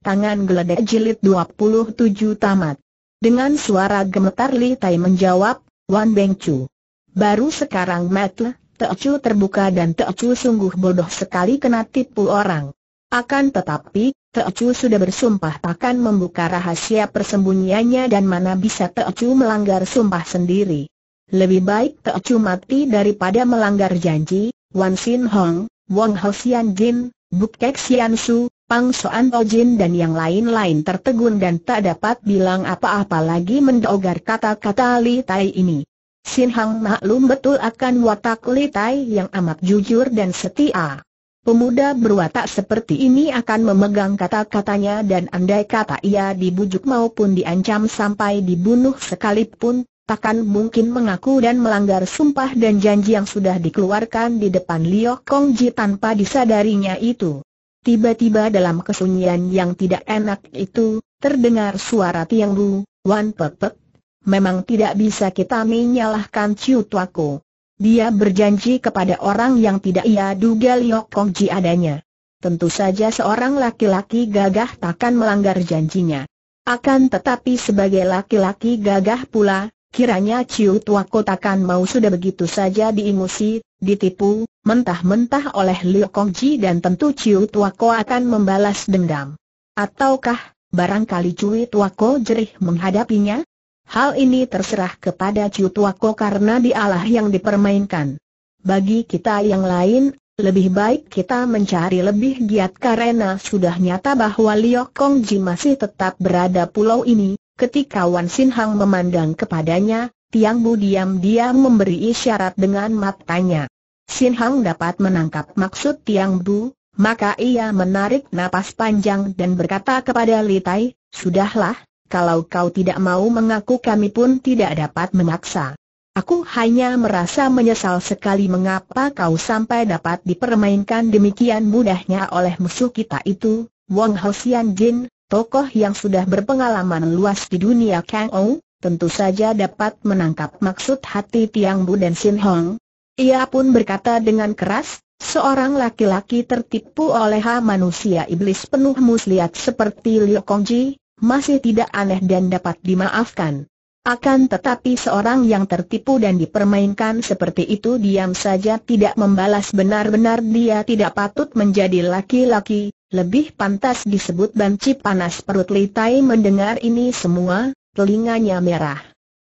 Tangan Geledek Jilid 27 Tamat Dengan suara gemetar Li Tai menjawab, Wan Beng Chu Baru sekarang Matle, Chu terbuka dan Chu sungguh bodoh sekali kena tipu orang Akan tetapi, Chu sudah bersumpah takkan membuka rahasia persembunyiannya dan mana bisa Chu melanggar sumpah sendiri Lebih baik Chu mati daripada melanggar janji, Wan Sin Hong, Wong Ho Sian Jin, Buk Kek Sian Su, Pang Soan Ojin dan yang lain-lain tertegun dan tak dapat bilang apa-apa lagi mendogar kata-kata Li Tai ini. Sin Hang maklum betul akan watak Li Tai yang amat jujur dan setia. Pemuda berwatak seperti ini akan memegang kata-katanya dan andai kata ia dibujuk maupun diancam sampai dibunuh sekalipun, takkan mungkin mengaku dan melanggar sumpah dan janji yang sudah dikeluarkan di depan Liok Kong Ji tanpa disadarinya itu. Tiba-tiba dalam kesunyian yang tidak enak itu, terdengar suara Tiang Bu, Wan Pepek. Memang tidak bisa kita menyalahkan Ciu Tuaku. Dia berjanji kepada orang yang tidak ia duga Liok Kongji adanya. Tentu saja seorang laki-laki gagah takkan melanggar janjinya. Akan tetapi sebagai laki-laki gagah pula, kiranya Ciu Tuaku takkan mau sudah begitu saja diingusi, ditipu, mentah-mentah oleh Liu Kongji dan tentu Ciu Tuako akan membalas dendam. Ataukah, barangkali Cui Tuako jerih menghadapinya? Hal ini terserah kepada Ciu Tuako karena dialah yang dipermainkan. Bagi kita yang lain, lebih baik kita mencari lebih giat karena sudah nyata bahwa Liu Kongji masih tetap berada pulau ini, Ketika Wan Sin Hang memandang kepadanya, Tiang Bu diam-diam memberi isyarat dengan matanya. Sin Hang dapat menangkap maksud Tiang Bu, maka ia menarik napas panjang dan berkata kepada Li Tai, Sudahlah, kalau kau tidak mau mengaku kami pun tidak dapat memaksa. Aku hanya merasa menyesal sekali mengapa kau sampai dapat dipermainkan demikian mudahnya oleh musuh kita itu, Wong Hosian Jin, tokoh yang sudah berpengalaman luas di dunia Kang Ou, tentu saja dapat menangkap maksud hati Tiang Bu dan Sin Hong. Ia pun berkata dengan keras, seorang laki-laki tertipu oleh manusia iblis penuh muslihat seperti Liu Kongji, masih tidak aneh dan dapat dimaafkan. Akan tetapi seorang yang tertipu dan dipermainkan seperti itu diam saja tidak membalas benar-benar dia tidak patut menjadi laki-laki, lebih pantas disebut banci panas perut Litai mendengar ini semua, telinganya merah.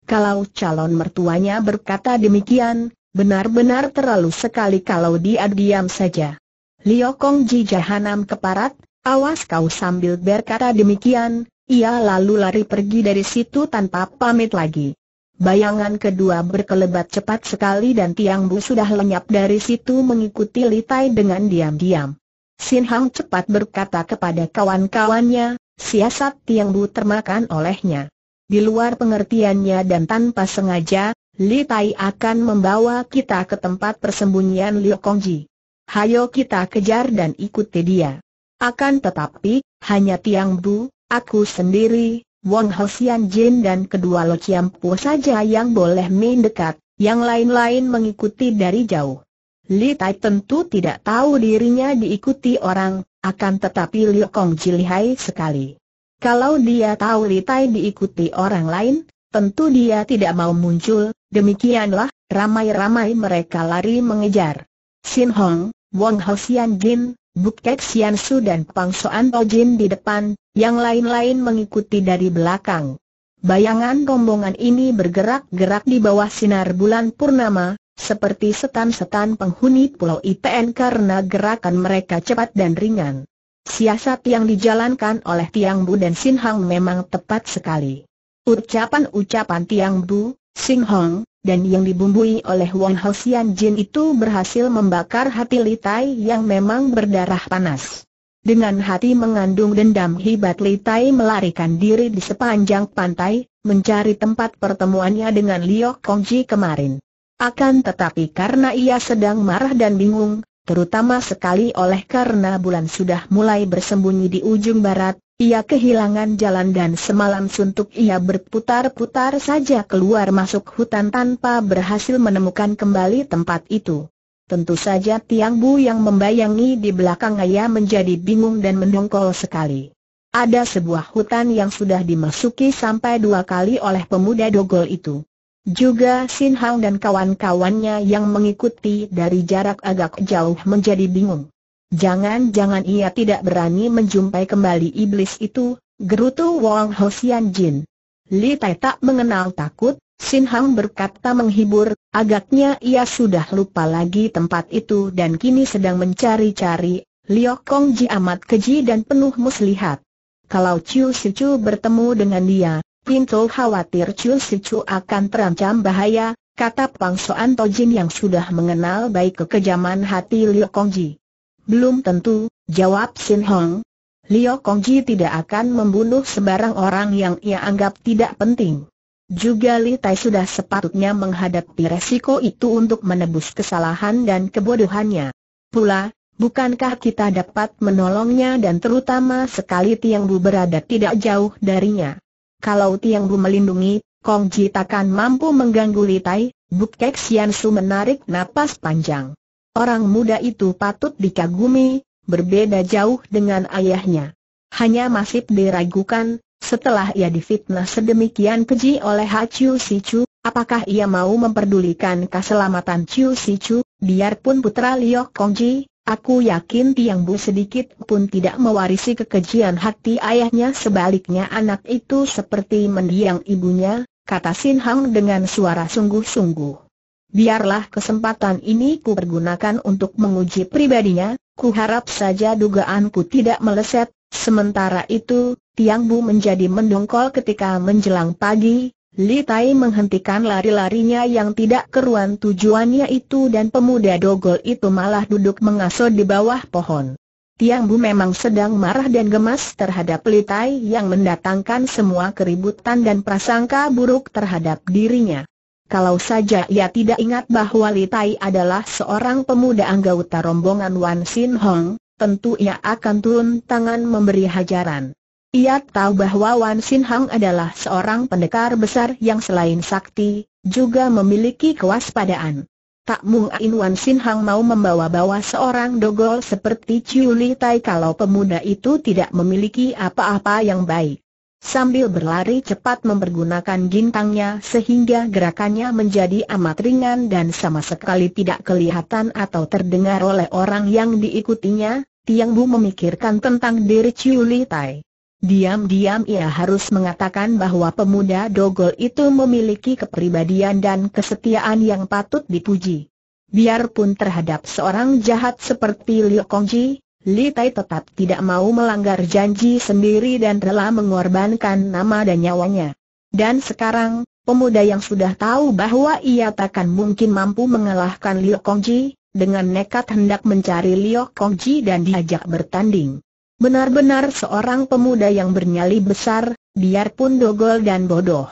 Kalau calon mertuanya berkata demikian, benar-benar terlalu sekali kalau dia diam saja. Liu Kong Ji Jahanam keparat, awas kau sambil berkata demikian, ia lalu lari pergi dari situ tanpa pamit lagi. Bayangan kedua berkelebat cepat sekali dan Tiang Bu sudah lenyap dari situ mengikuti Litai dengan diam-diam. Sin Hang cepat berkata kepada kawan-kawannya, siasat Tiang Bu termakan olehnya. Di luar pengertiannya dan tanpa sengaja, Li Tai akan membawa kita ke tempat persembunyian Liu Kongji. Hayo kita kejar dan ikuti dia. Akan tetapi, hanya Tiang Bu, aku sendiri, Wong Hosian Jin dan kedua Lo Chiam Po saja yang boleh main dekat, yang lain-lain mengikuti dari jauh. Li Tai tentu tidak tahu dirinya diikuti orang, akan tetapi Liu Kongji lihai sekali. Kalau dia tahu Litai diikuti orang lain, tentu dia tidak mau muncul, demikianlah, ramai-ramai mereka lari mengejar. Xin Hong, Wang Ho Xian Jin, Buket Xian Su dan Pang Soan To Jin di depan, yang lain-lain mengikuti dari belakang. Bayangan rombongan ini bergerak-gerak di bawah sinar bulan purnama, seperti setan-setan penghuni pulau ITN karena gerakan mereka cepat dan ringan. Siasat yang dijalankan oleh Tiang Bu dan Sin Hang memang tepat sekali. Ucapan-ucapan Tiang Bu, Sin Hong, dan yang dibumbui oleh Wang Sian Jin itu berhasil membakar hati Li Tai yang memang berdarah panas. Dengan hati mengandung dendam hibat Li Tai melarikan diri di sepanjang pantai, mencari tempat pertemuannya dengan Liok Kongji kemarin. Akan tetapi karena ia sedang marah dan bingung, terutama sekali oleh karena bulan sudah mulai bersembunyi di ujung barat, ia kehilangan jalan dan semalam suntuk ia berputar-putar saja keluar masuk hutan tanpa berhasil menemukan kembali tempat itu. Tentu saja Tiang Bu yang membayangi di belakang ayah menjadi bingung dan mendongkol sekali. Ada sebuah hutan yang sudah dimasuki sampai dua kali oleh pemuda dogol itu. Juga Sin Hang dan kawan-kawannya yang mengikuti dari jarak agak jauh menjadi bingung. Jangan-jangan ia tidak berani menjumpai kembali iblis itu, gerutu Wang Sian Jin. Li Tai tak mengenal takut, Sin Hang berkata menghibur, agaknya ia sudah lupa lagi tempat itu dan kini sedang mencari-cari, Liu Kong Ji amat keji dan penuh muslihat. Kalau Chiu Siu bertemu dengan dia, Pinto khawatir Chu Chu akan terancam bahaya, kata Pang Soan Tojin yang sudah mengenal baik kekejaman hati Liu Kongji. Belum tentu, jawab Sin Hong. Liu Kongji tidak akan membunuh sebarang orang yang ia anggap tidak penting. Juga Li Tai sudah sepatutnya menghadapi resiko itu untuk menebus kesalahan dan kebodohannya. Pula, bukankah kita dapat menolongnya dan terutama sekali Tiang Bu berada tidak jauh darinya kalau Tiang Bu melindungi, Kong Ji takkan mampu mengganggu Litai, Buk Kek Sian Su menarik napas panjang. Orang muda itu patut dikagumi, berbeda jauh dengan ayahnya. Hanya masih diragukan, setelah ia difitnah sedemikian keji oleh Ha Chiu Si Chu, apakah ia mau memperdulikan keselamatan Chiu Si Chu, biarpun putra Liok Ji Aku yakin Tiang Bu sedikit pun tidak mewarisi kekejian hati ayahnya sebaliknya anak itu seperti mendiang ibunya, kata Sin Hang dengan suara sungguh-sungguh. Biarlah kesempatan ini ku pergunakan untuk menguji pribadinya, ku harap saja dugaanku tidak meleset, sementara itu, Tiang Bu menjadi mendongkol ketika menjelang pagi, Li Tai menghentikan lari-larinya yang tidak keruan tujuannya itu dan pemuda dogol itu malah duduk mengaso di bawah pohon. Tiang Bu memang sedang marah dan gemas terhadap Li Tai yang mendatangkan semua keributan dan prasangka buruk terhadap dirinya. Kalau saja ia tidak ingat bahwa Li Tai adalah seorang pemuda anggota rombongan Wan Sin Hong, tentu ia akan turun tangan memberi hajaran. Ia tahu bahwa Wan Sin Hang adalah seorang pendekar besar yang selain sakti, juga memiliki kewaspadaan. Tak mungkin Wan Sin Hang mau membawa-bawa seorang dogol seperti Chiu Li Tai kalau pemuda itu tidak memiliki apa-apa yang baik. Sambil berlari cepat mempergunakan gintangnya sehingga gerakannya menjadi amat ringan dan sama sekali tidak kelihatan atau terdengar oleh orang yang diikutinya, Tiang Bu memikirkan tentang diri Chiu Li Tai. Diam-diam ia harus mengatakan bahwa pemuda Dogol itu memiliki kepribadian dan kesetiaan yang patut dipuji. Biarpun terhadap seorang jahat seperti Liu Kongji, Li Tai tetap tidak mau melanggar janji sendiri dan rela mengorbankan nama dan nyawanya. Dan sekarang, pemuda yang sudah tahu bahwa ia takkan mungkin mampu mengalahkan Liu Kongji, dengan nekat hendak mencari Liu Kongji dan diajak bertanding. Benar-benar seorang pemuda yang bernyali besar, biarpun dogol dan bodoh.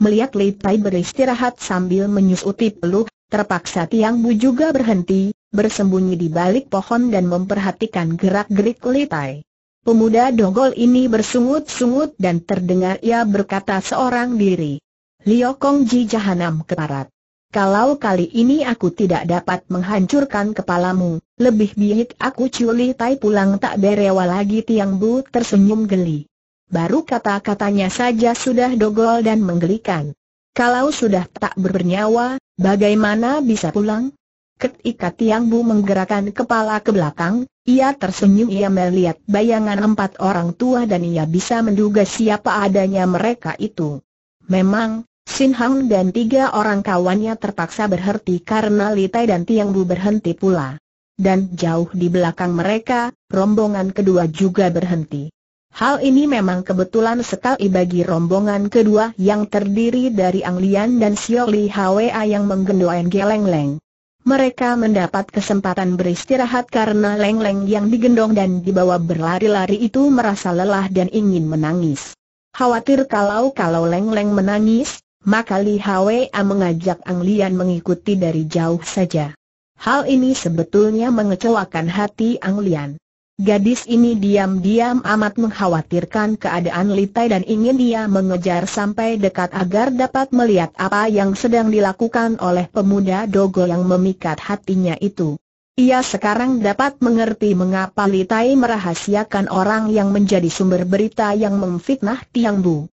Melihat Li Tai beristirahat sambil menyusuti peluh, terpaksa Tiang Bu juga berhenti, bersembunyi di balik pohon dan memperhatikan gerak-gerik Li Tai. Pemuda dogol ini bersungut-sungut dan terdengar ia berkata seorang diri. Liokong Ji Jahanam Keparat. Kalau kali ini aku tidak dapat menghancurkan kepalamu, lebih baik aku culi tai pulang tak berewa lagi Tiang Bu tersenyum geli. Baru kata-katanya saja sudah dogol dan menggelikan. Kalau sudah tak bernyawa, bagaimana bisa pulang? Ketika Tiang Bu menggerakkan kepala ke belakang, ia tersenyum ia melihat bayangan empat orang tua dan ia bisa menduga siapa adanya mereka itu. Memang, Sin Hang dan tiga orang kawannya terpaksa berhenti karena Tai dan Tiang Bu berhenti pula. Dan jauh di belakang mereka, rombongan kedua juga berhenti. Hal ini memang kebetulan sekali bagi rombongan kedua yang terdiri dari Ang Lian dan Sio Li Hwa yang menggendoen geleng Leng. Mereka mendapat kesempatan beristirahat karena Leng Leng yang digendong dan dibawa berlari-lari itu merasa lelah dan ingin menangis. Khawatir kalau-kalau Leng Leng menangis, maka Li Hwa mengajak Ang Lian mengikuti dari jauh saja. Hal ini sebetulnya mengecewakan hati Ang Lian. Gadis ini diam-diam amat mengkhawatirkan keadaan Li Tai dan ingin dia mengejar sampai dekat agar dapat melihat apa yang sedang dilakukan oleh pemuda Dogo yang memikat hatinya itu. Ia sekarang dapat mengerti mengapa Li Tai merahasiakan orang yang menjadi sumber berita yang memfitnah Tiang Bu.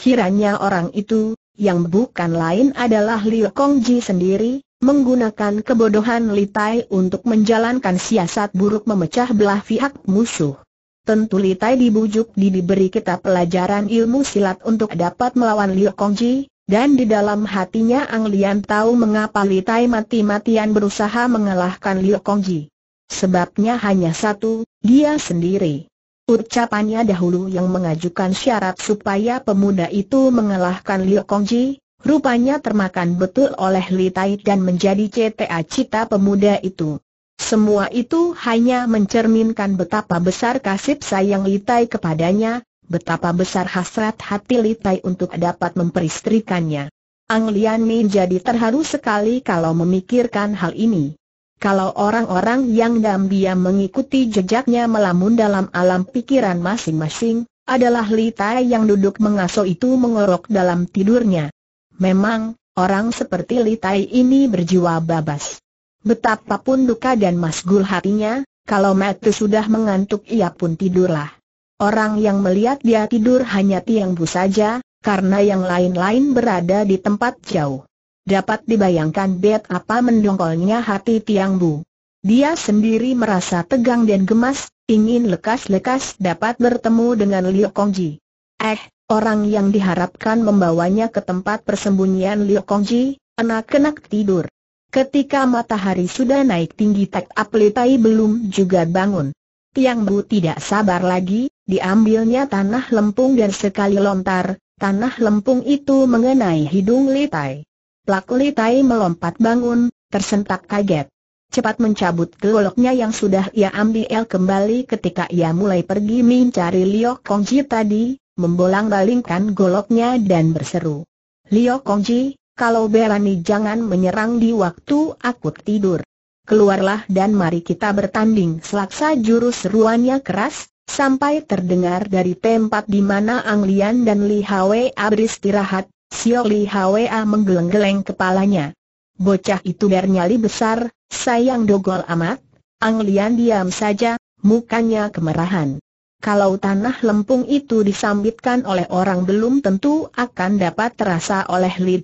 Kiranya orang itu, yang bukan lain adalah Liu Kongji sendiri, menggunakan kebodohan Li Tai untuk menjalankan siasat buruk memecah belah pihak musuh. Tentu Li Tai dibujuk di diberi kita pelajaran ilmu silat untuk dapat melawan Liu Kongji, dan di dalam hatinya Ang Lian tahu mengapa Li Tai mati-matian berusaha mengalahkan Liu Kongji. Sebabnya hanya satu, dia sendiri. Ucapannya dahulu yang mengajukan syarat supaya pemuda itu mengalahkan Liu Kongji, rupanya termakan betul oleh Li Tai dan menjadi CTA cita pemuda itu. Semua itu hanya mencerminkan betapa besar kasih sayang Li Tai kepadanya, betapa besar hasrat hati Li Tai untuk dapat memperistrikannya. Ang Lian Min jadi terharu sekali kalau memikirkan hal ini. Kalau orang-orang yang diam-diam mengikuti jejaknya melamun dalam alam pikiran masing-masing, adalah Li Tai yang duduk mengaso itu mengorok dalam tidurnya. Memang, orang seperti Li Tai ini berjiwa babas. Betapapun duka dan masgul hatinya, kalau Matu sudah mengantuk ia pun tidurlah. Orang yang melihat dia tidur hanya Tiang Bu saja, karena yang lain-lain berada di tempat jauh. Dapat dibayangkan bet apa mendongkolnya hati Tiang Bu. Dia sendiri merasa tegang dan gemas, ingin lekas-lekas dapat bertemu dengan Liu Kongji. Eh, orang yang diharapkan membawanya ke tempat persembunyian Liu Kongji, enak-enak tidur. Ketika matahari sudah naik tinggi Tak Aplitai belum juga bangun. Tiang Bu tidak sabar lagi, diambilnya tanah lempung dan sekali lontar, tanah lempung itu mengenai hidung Litai. Plak Litai melompat bangun, tersentak kaget. Cepat mencabut goloknya yang sudah ia ambil kembali ketika ia mulai pergi mencari Liok Kongji tadi, membolang-balingkan goloknya dan berseru. Liok Kongji, kalau berani jangan menyerang di waktu aku tidur. Keluarlah dan mari kita bertanding selaksa jurus seruannya keras, sampai terdengar dari tempat di mana Ang Lian dan Li Hwe beristirahat, Sio Li Hwa menggeleng-geleng kepalanya. Bocah itu bernyali besar, sayang dogol amat. Ang Lian diam saja, mukanya kemerahan. Kalau tanah lempung itu disambitkan oleh orang belum tentu akan dapat terasa oleh Li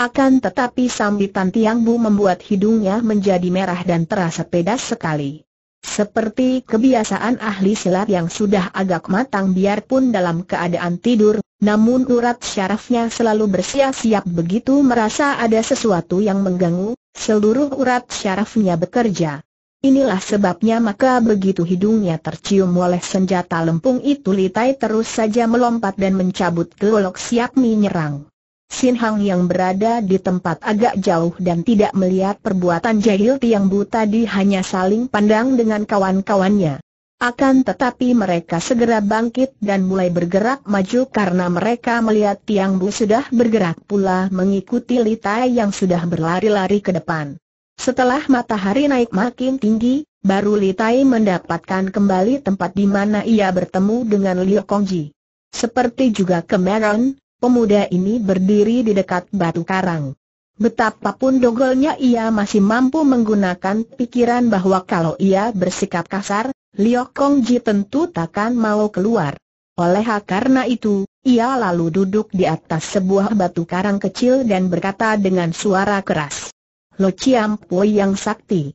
Akan tetapi sambitan Tiang Bu membuat hidungnya menjadi merah dan terasa pedas sekali. Seperti kebiasaan ahli silat yang sudah agak matang biarpun dalam keadaan tidur, namun urat syarafnya selalu bersiap-siap begitu merasa ada sesuatu yang mengganggu, seluruh urat syarafnya bekerja. Inilah sebabnya maka begitu hidungnya tercium oleh senjata lempung itu Litai terus saja melompat dan mencabut golok siap menyerang. Sin Hang yang berada di tempat agak jauh dan tidak melihat perbuatan jahil Tiang Bu tadi hanya saling pandang dengan kawan-kawannya. Akan tetapi mereka segera bangkit dan mulai bergerak maju karena mereka melihat Tiang Bu sudah bergerak pula mengikuti Litai yang sudah berlari-lari ke depan. Setelah matahari naik makin tinggi, baru Litai mendapatkan kembali tempat di mana ia bertemu dengan Liu Kongji. Seperti juga Cameron, pemuda ini berdiri di dekat batu karang. Betapapun dogolnya ia masih mampu menggunakan pikiran bahwa kalau ia bersikap kasar, Liok Kong Ji tentu takkan mau keluar. Oleh karena itu, ia lalu duduk di atas sebuah batu karang kecil dan berkata dengan suara keras. Lo Chiam Poi yang sakti,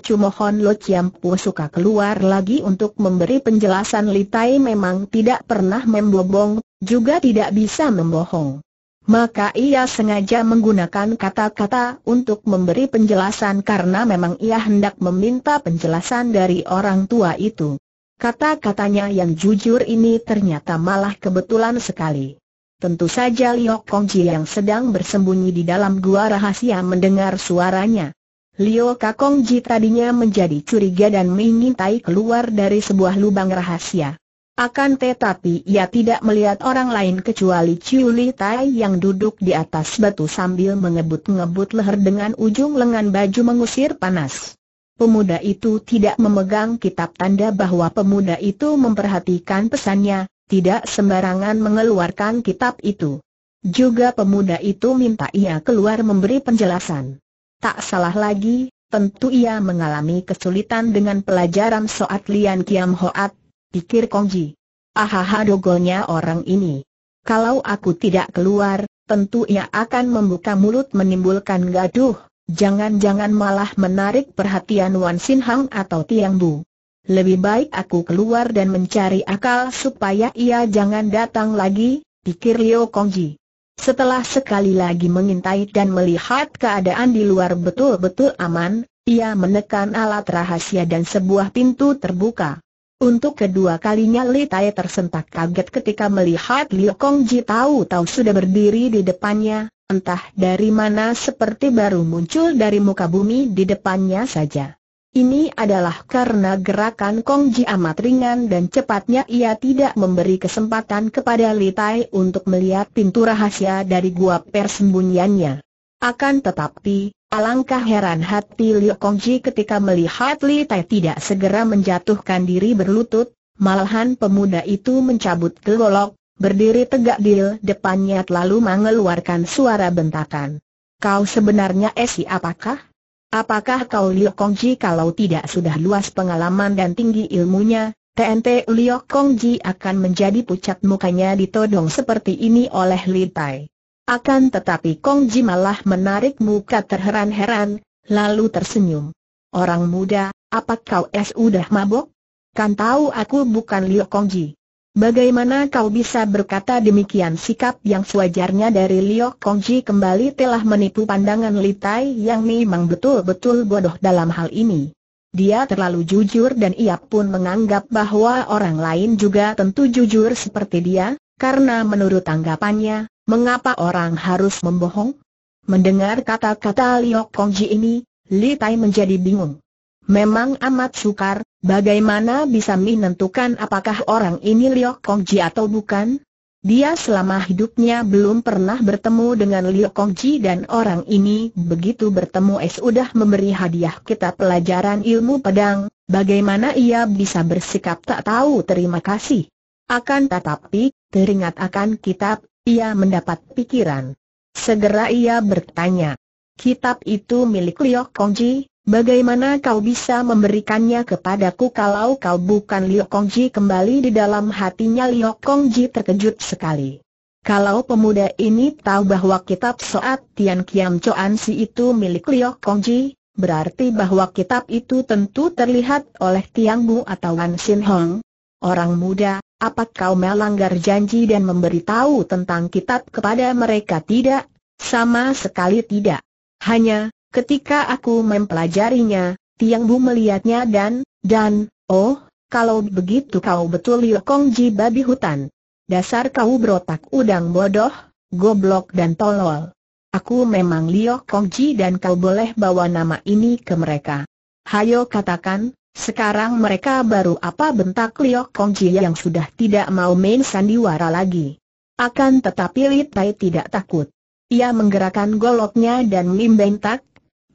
Chu Mohon Lo Ciampu suka keluar lagi untuk memberi penjelasan Litai memang tidak pernah membobong, juga tidak bisa membohong. Maka ia sengaja menggunakan kata-kata untuk memberi penjelasan karena memang ia hendak meminta penjelasan dari orang tua itu. Kata-katanya yang jujur ini ternyata malah kebetulan sekali. Tentu saja Liok Kongji yang sedang bersembunyi di dalam gua rahasia mendengar suaranya. Liu Kakong Ji tadinya menjadi curiga dan mengintai keluar dari sebuah lubang rahasia. Akan tetapi ia tidak melihat orang lain kecuali Chiu Li Tai yang duduk di atas batu sambil mengebut-ngebut leher dengan ujung lengan baju mengusir panas. Pemuda itu tidak memegang kitab tanda bahwa pemuda itu memperhatikan pesannya, tidak sembarangan mengeluarkan kitab itu. Juga pemuda itu minta ia keluar memberi penjelasan. Tak salah lagi, tentu ia mengalami kesulitan dengan pelajaran Soat Lian Kiam Hoat, pikir Kongji. Ahaha dogonya orang ini. Kalau aku tidak keluar, tentu ia akan membuka mulut menimbulkan gaduh, jangan-jangan malah menarik perhatian Wan Sin Hang atau Tiang Bu. Lebih baik aku keluar dan mencari akal supaya ia jangan datang lagi, pikir Liu Kongji. Setelah sekali lagi mengintai dan melihat keadaan di luar betul-betul aman, ia menekan alat rahasia dan sebuah pintu terbuka. Untuk kedua kalinya Li Tai tersentak kaget ketika melihat Liu Kong Ji tahu-tahu sudah berdiri di depannya, entah dari mana seperti baru muncul dari muka bumi di depannya saja. Ini adalah karena gerakan Kong Ji amat ringan dan cepatnya ia tidak memberi kesempatan kepada Li Tai untuk melihat pintu rahasia dari gua persembunyiannya. Akan tetapi, alangkah heran hati Liu Kongji ketika melihat Li Tai tidak segera menjatuhkan diri berlutut, malahan pemuda itu mencabut gelolok, berdiri tegak di depannya lalu mengeluarkan suara bentakan. Kau sebenarnya esi eh, apakah? Apakah kau Liu Kongji kalau tidak sudah luas pengalaman dan tinggi ilmunya, TNT Liu Kongji akan menjadi pucat mukanya ditodong seperti ini oleh Li Tai. Akan tetapi Kongji malah menarik muka terheran-heran, lalu tersenyum. Orang muda, apakah kau sudah mabok? Kan tahu aku bukan Liu Kongji. Bagaimana kau bisa berkata demikian sikap yang sewajarnya dari Liok Kongji kembali telah menipu pandangan Li Tai yang memang betul-betul bodoh dalam hal ini. Dia terlalu jujur dan ia pun menganggap bahwa orang lain juga tentu jujur seperti dia, karena menurut tanggapannya, mengapa orang harus membohong? Mendengar kata-kata Liok Kongji ini, Li Tai menjadi bingung. Memang amat sukar, bagaimana bisa menentukan apakah orang ini Liu Kongji atau bukan? Dia selama hidupnya belum pernah bertemu dengan Liu Kongji dan orang ini begitu bertemu es udah memberi hadiah kita pelajaran ilmu pedang, bagaimana ia bisa bersikap tak tahu terima kasih. Akan tetapi, teringat akan kitab, ia mendapat pikiran. Segera ia bertanya, kitab itu milik Liu Kongji? Bagaimana kau bisa memberikannya kepadaku kalau kau bukan Liu Kongji kembali di dalam hatinya Liu Kongji terkejut sekali. Kalau pemuda ini tahu bahwa kitab Soat Tian Kiam Choan Si itu milik Liu Kongji, berarti bahwa kitab itu tentu terlihat oleh Tiang Bu atau Wan Sin Hong. Orang muda, apakah kau melanggar janji dan memberitahu tentang kitab kepada mereka tidak? Sama sekali tidak. Hanya, Ketika aku mempelajarinya, Tiang Bu melihatnya dan, dan, oh, kalau begitu kau betul Liu Kong Ji babi hutan. Dasar kau berotak udang bodoh, goblok dan tolol. Aku memang Liu Kong Ji dan kau boleh bawa nama ini ke mereka. Hayo katakan, sekarang mereka baru apa bentak Liu Kong Ji yang sudah tidak mau main sandiwara lagi. Akan tetapi Li Tai tidak takut. Ia menggerakkan goloknya dan mimbentak,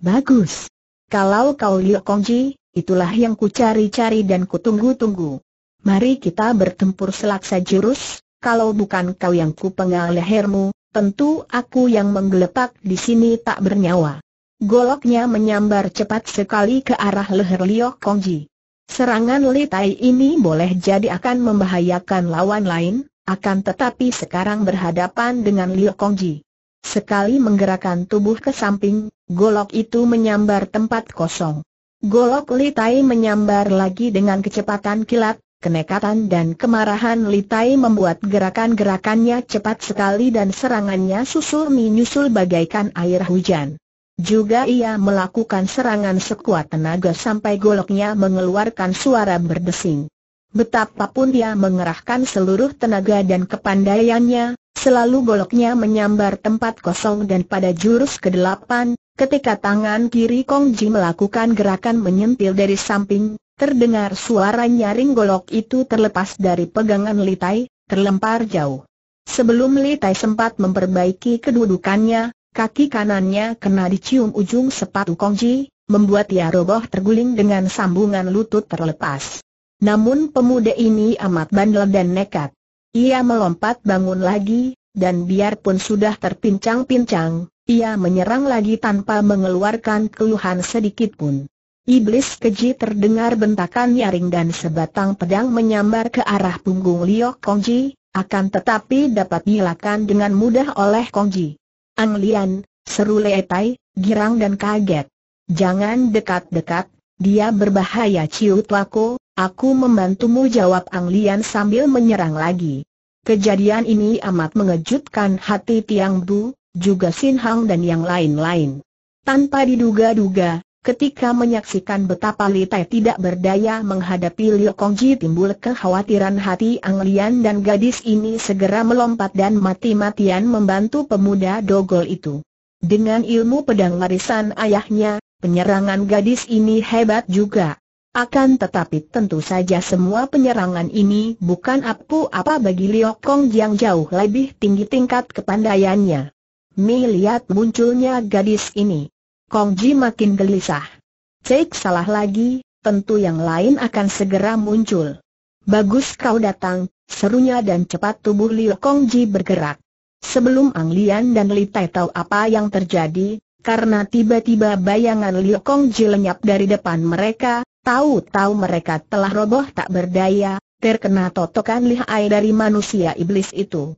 Bagus. Kalau kau Liu Kongji, itulah yang ku cari-cari dan ku tunggu-tunggu. Mari kita bertempur selaksa jurus, kalau bukan kau yang ku pengal lehermu, tentu aku yang menggelepak di sini tak bernyawa. Goloknya menyambar cepat sekali ke arah leher Liu Kongji. Serangan Li Tai ini boleh jadi akan membahayakan lawan lain, akan tetapi sekarang berhadapan dengan Liu Kongji. Sekali menggerakkan tubuh ke samping, golok itu menyambar tempat kosong. Golok Litai menyambar lagi dengan kecepatan kilat, kenekatan dan kemarahan Litai membuat gerakan-gerakannya cepat sekali dan serangannya susul menyusul bagaikan air hujan. Juga ia melakukan serangan sekuat tenaga sampai goloknya mengeluarkan suara berdesing. Betapapun dia mengerahkan seluruh tenaga dan kepandaiannya, selalu goloknya menyambar tempat kosong dan pada jurus ke-8, Ketika tangan kiri Kong Ji melakukan gerakan menyentil dari samping, terdengar suara nyaring golok itu terlepas dari pegangan Litai, terlempar jauh. Sebelum Litai sempat memperbaiki kedudukannya, kaki kanannya kena dicium ujung sepatu Kong Ji, membuat ia roboh terguling dengan sambungan lutut terlepas. Namun pemuda ini amat bandel dan nekat. Ia melompat bangun lagi, dan biarpun sudah terpincang-pincang, ia menyerang lagi tanpa mengeluarkan keluhan sedikit pun. Iblis keji terdengar bentakan nyaring dan sebatang pedang menyambar ke arah punggung Liu Kongji, akan tetapi dapat dilakukan dengan mudah oleh Kongji. Ang Lian, seru Leetai, girang dan kaget. Jangan dekat-dekat, dia berbahaya Ciu Tuako, aku membantumu jawab Ang Lian sambil menyerang lagi. Kejadian ini amat mengejutkan hati Tiang Bu, juga Sin Hang dan yang lain-lain. Tanpa diduga-duga, ketika menyaksikan betapa Li Tai tidak berdaya menghadapi Liu Kongji timbul kekhawatiran hati Ang Lian dan gadis ini segera melompat dan mati-matian membantu pemuda dogol itu. Dengan ilmu pedang warisan ayahnya, penyerangan gadis ini hebat juga. Akan tetapi tentu saja semua penyerangan ini bukan apa-apa bagi Liok Kong yang jauh lebih tinggi tingkat kepandaiannya. Mi munculnya gadis ini. Kong Ji makin gelisah. Cek salah lagi, tentu yang lain akan segera muncul. Bagus kau datang, serunya dan cepat tubuh Liu Kong Ji bergerak. Sebelum Ang Lian dan Li Tai tahu apa yang terjadi, karena tiba-tiba bayangan Liu Kong Ji lenyap dari depan mereka, tahu-tahu mereka telah roboh tak berdaya, terkena totokan lihai dari manusia iblis itu.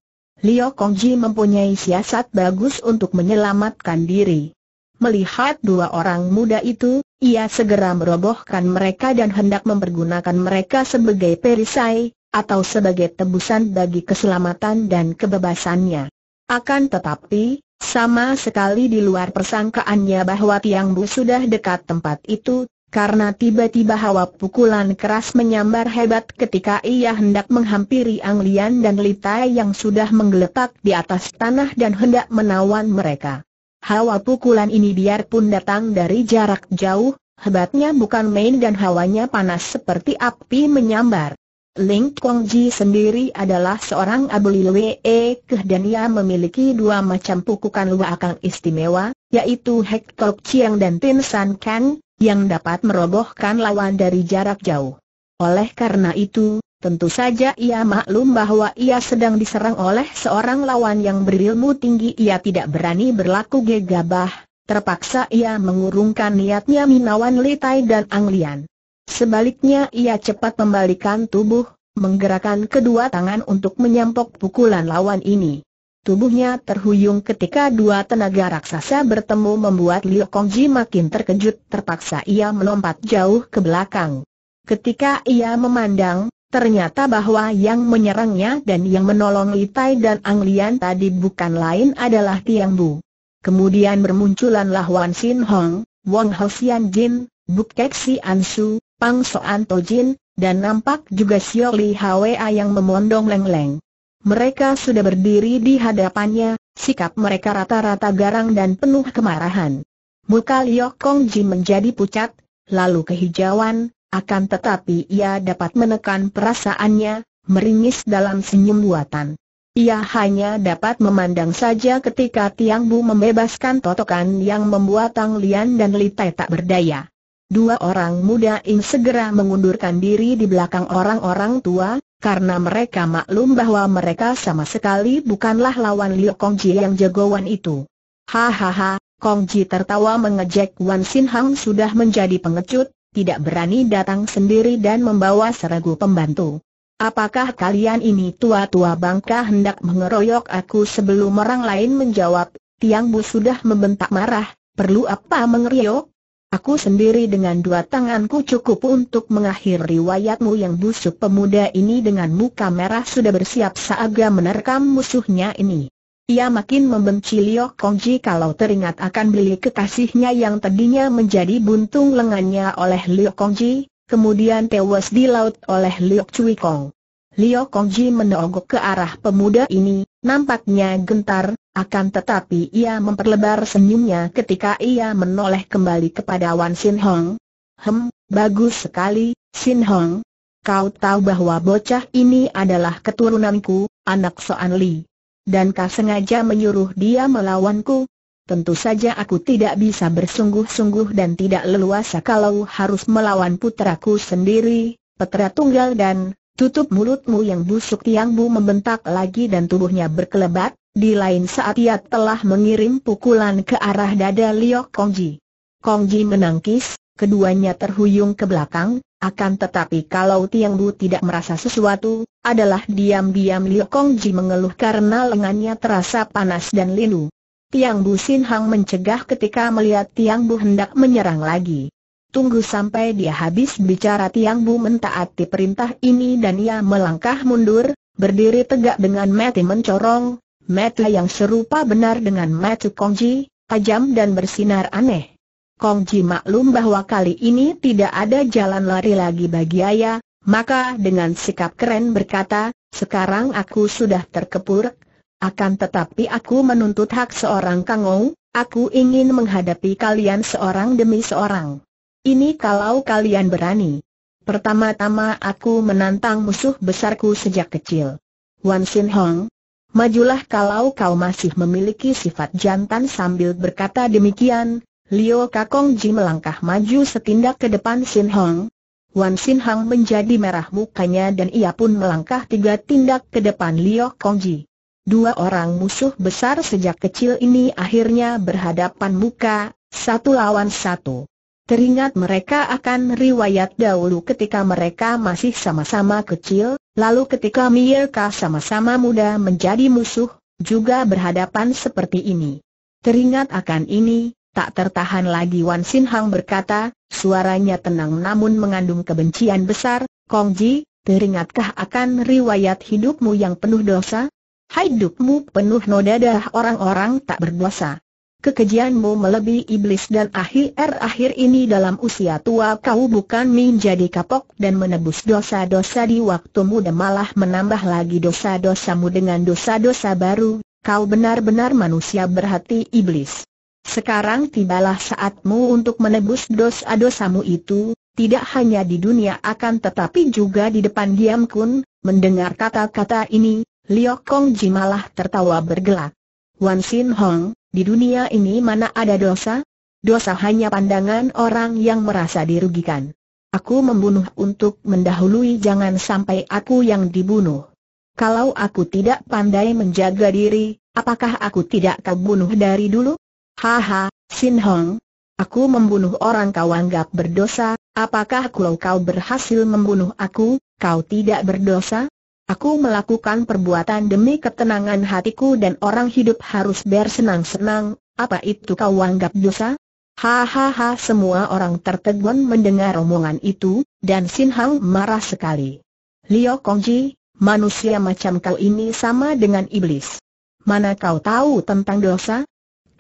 Liu Kongji mempunyai siasat bagus untuk menyelamatkan diri. Melihat dua orang muda itu, ia segera merobohkan mereka dan hendak mempergunakan mereka sebagai perisai, atau sebagai tebusan bagi keselamatan dan kebebasannya. Akan tetapi, sama sekali di luar persangkaannya bahwa Tiang Bu sudah dekat tempat itu, karena tiba-tiba hawa pukulan keras menyambar hebat ketika ia hendak menghampiri Ang Lian dan Lita yang sudah menggeletak di atas tanah dan hendak menawan mereka. Hawa pukulan ini biarpun datang dari jarak jauh, hebatnya bukan main dan hawanya panas seperti api menyambar. Ling Kong Ji sendiri adalah seorang abulilwe e keh dan ia memiliki dua macam pukukan luakang istimewa, yaitu Hek Tok Chiang dan Tin San Kang yang dapat merobohkan lawan dari jarak jauh. Oleh karena itu, tentu saja ia maklum bahwa ia sedang diserang oleh seorang lawan yang berilmu tinggi ia tidak berani berlaku gegabah, terpaksa ia mengurungkan niatnya Minawan Litai dan Anglian. Sebaliknya ia cepat membalikan tubuh, menggerakkan kedua tangan untuk menyampok pukulan lawan ini. Tubuhnya terhuyung ketika dua tenaga raksasa bertemu membuat Liu Kongji makin terkejut terpaksa ia melompat jauh ke belakang. Ketika ia memandang, ternyata bahwa yang menyerangnya dan yang menolong Li Tai dan Ang Anglian tadi bukan lain adalah Tiang Bu. Kemudian bermunculanlah Wan Sin Hong, Wong Ho Xian Jin, Buk Kek Si Su, Pang Soan Jin, dan nampak juga Xiao Li Hwa yang memondong leng-leng. Mereka sudah berdiri di hadapannya, sikap mereka rata-rata garang dan penuh kemarahan. Muka Liok Kong Ji menjadi pucat, lalu kehijauan, akan tetapi ia dapat menekan perasaannya, meringis dalam senyum buatan. Ia hanya dapat memandang saja ketika Tiang Bu membebaskan totokan yang membuat Tang Lian dan Li Tai tak berdaya. Dua orang muda ini segera mengundurkan diri di belakang orang-orang tua, karena mereka maklum bahwa mereka sama sekali bukanlah lawan Liu Kongji yang jagoan itu. Hahaha, Kongji tertawa mengejek Wan Sin sudah menjadi pengecut, tidak berani datang sendiri dan membawa seragu pembantu. Apakah kalian ini tua-tua bangka hendak mengeroyok aku sebelum orang lain menjawab? Tiang Bu sudah membentak marah, perlu apa mengeroyok? Aku sendiri dengan dua tanganku cukup untuk mengakhiri riwayatmu yang busuk pemuda ini dengan muka merah sudah bersiap seaga menerkam musuhnya ini. Ia makin membenci Liok Kongji kalau teringat akan beli kekasihnya yang tadinya menjadi buntung lengannya oleh Liok Kongji, kemudian tewas di laut oleh Liok Cui Kong. Liok Kongji menogok ke arah pemuda ini, Nampaknya gentar, akan tetapi ia memperlebar senyumnya ketika ia menoleh kembali kepada Wan Sin Hong. Hem, bagus sekali, Sin Hong. Kau tahu bahwa bocah ini adalah keturunanku, anak Soan Li. Dan kau sengaja menyuruh dia melawanku, Tentu saja aku tidak bisa bersungguh-sungguh dan tidak leluasa kalau harus melawan putraku sendiri, putra tunggal dan, Tutup mulutmu yang busuk Tiang Bu membentak lagi dan tubuhnya berkelebat, di lain saat ia telah mengirim pukulan ke arah dada Liok Kongji. Kongji menangkis, keduanya terhuyung ke belakang, akan tetapi kalau Tiang Bu tidak merasa sesuatu, adalah diam-diam Liu Kongji mengeluh karena lengannya terasa panas dan lindu. Tiang Bu Sin Hang mencegah ketika melihat Tiang Bu hendak menyerang lagi. Tunggu sampai dia habis bicara Tiang Bu mentaati perintah ini dan ia melangkah mundur, berdiri tegak dengan mati mencorong, mata yang serupa benar dengan mata Kongji, tajam dan bersinar aneh. Kongji maklum bahwa kali ini tidak ada jalan lari lagi bagi Ayah, maka dengan sikap keren berkata, sekarang aku sudah terkepur, akan tetapi aku menuntut hak seorang kangou, aku ingin menghadapi kalian seorang demi seorang. Ini kalau kalian berani. Pertama-tama aku menantang musuh besarku sejak kecil. Wan Sin Hong, majulah kalau kau masih memiliki sifat jantan sambil berkata demikian. Liu Kakong Ji melangkah maju setindak ke depan Sin Hong. Wan Sin Hong menjadi merah mukanya dan ia pun melangkah tiga tindak ke depan Liu Kong Ji. Dua orang musuh besar sejak kecil ini akhirnya berhadapan muka, satu lawan satu. Teringat mereka akan riwayat dahulu ketika mereka masih sama-sama kecil, lalu ketika mereka sama-sama muda menjadi musuh, juga berhadapan seperti ini. Teringat akan ini, tak tertahan lagi Wan Sin Hang berkata, suaranya tenang namun mengandung kebencian besar, Kong Ji, teringatkah akan riwayat hidupmu yang penuh dosa? Hidupmu penuh noda dah orang-orang tak berdosa kekejianmu melebihi iblis dan akhir-akhir ini dalam usia tua kau bukan menjadi kapok dan menebus dosa-dosa di waktu muda malah menambah lagi dosa-dosamu dengan dosa-dosa baru, kau benar-benar manusia berhati iblis. Sekarang tibalah saatmu untuk menebus dosa-dosamu itu, tidak hanya di dunia akan tetapi juga di depan diam Kun, mendengar kata-kata ini, Liokong Ji malah tertawa bergelak. Wan Sin Hong, di dunia ini mana ada dosa? Dosa hanya pandangan orang yang merasa dirugikan. Aku membunuh untuk mendahului jangan sampai aku yang dibunuh. Kalau aku tidak pandai menjaga diri, apakah aku tidak kebunuh dari dulu? Haha, Sin Hong, Aku membunuh orang kau anggap berdosa, apakah kalau kau berhasil membunuh aku, kau tidak berdosa? Aku melakukan perbuatan demi ketenangan hatiku dan orang hidup harus bersenang-senang, apa itu kau anggap dosa? Hahaha semua orang tertegun mendengar omongan itu, dan Sin Hang marah sekali. Liu Kongji, manusia macam kau ini sama dengan iblis. Mana kau tahu tentang dosa?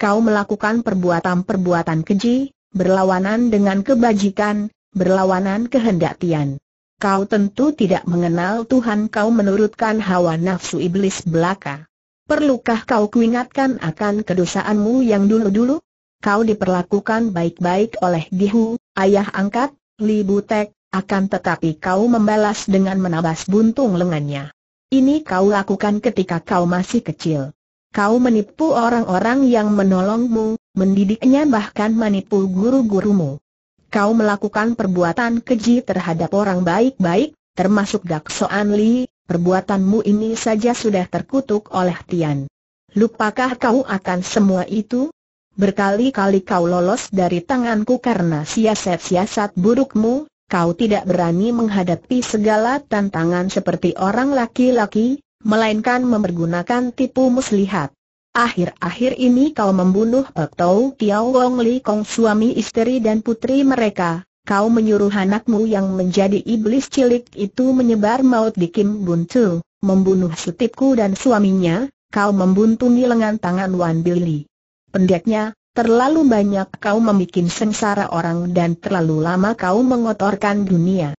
Kau melakukan perbuatan-perbuatan keji, berlawanan dengan kebajikan, berlawanan kehendak Tian. Kau tentu tidak mengenal Tuhan kau menurutkan hawa nafsu iblis belaka. Perlukah kau kuingatkan akan kedosaanmu yang dulu-dulu? Kau diperlakukan baik-baik oleh Gihu, ayah angkat, Li Butek, akan tetapi kau membalas dengan menabas buntung lengannya. Ini kau lakukan ketika kau masih kecil. Kau menipu orang-orang yang menolongmu, mendidiknya bahkan menipu guru-gurumu kau melakukan perbuatan keji terhadap orang baik-baik, termasuk Daksoan Li, perbuatanmu ini saja sudah terkutuk oleh Tian. Lupakah kau akan semua itu? Berkali-kali kau lolos dari tanganku karena siasat-siasat burukmu, kau tidak berani menghadapi segala tantangan seperti orang laki-laki, melainkan mempergunakan tipu muslihat. Akhir-akhir ini kau membunuh Tau Tiao Wong Li Kong suami istri dan putri mereka, kau menyuruh anakmu yang menjadi iblis cilik itu menyebar maut di Kim Bun Tu, membunuh setiku dan suaminya, kau membuntungi lengan tangan Wan Billy. Pendeknya, terlalu banyak kau membuat sengsara orang dan terlalu lama kau mengotorkan dunia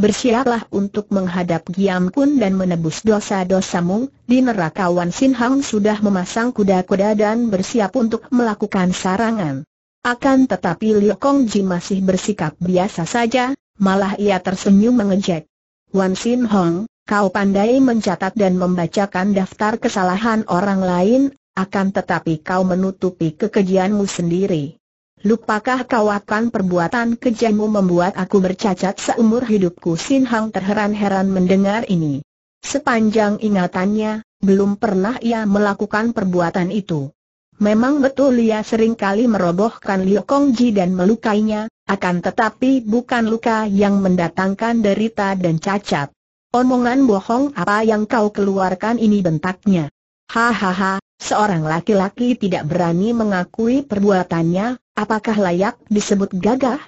bersiaplah untuk menghadap Giam Kun dan menebus dosa-dosamu, di neraka Wan Sin Hang sudah memasang kuda-kuda dan bersiap untuk melakukan sarangan. Akan tetapi Liu Kong Ji masih bersikap biasa saja, malah ia tersenyum mengejek. Wan Sin Hong, kau pandai mencatat dan membacakan daftar kesalahan orang lain, akan tetapi kau menutupi kekejianmu sendiri. Lupakah kau akan perbuatan kejamu membuat aku bercacat seumur hidupku? Sin Hang terheran-heran mendengar ini. Sepanjang ingatannya, belum pernah ia melakukan perbuatan itu. Memang betul ia sering kali merobohkan Liu Kongji dan melukainya, akan tetapi bukan luka yang mendatangkan derita dan cacat. Omongan bohong apa yang kau keluarkan ini bentaknya. Hahaha, Seorang laki-laki tidak berani mengakui perbuatannya, apakah layak disebut gagah?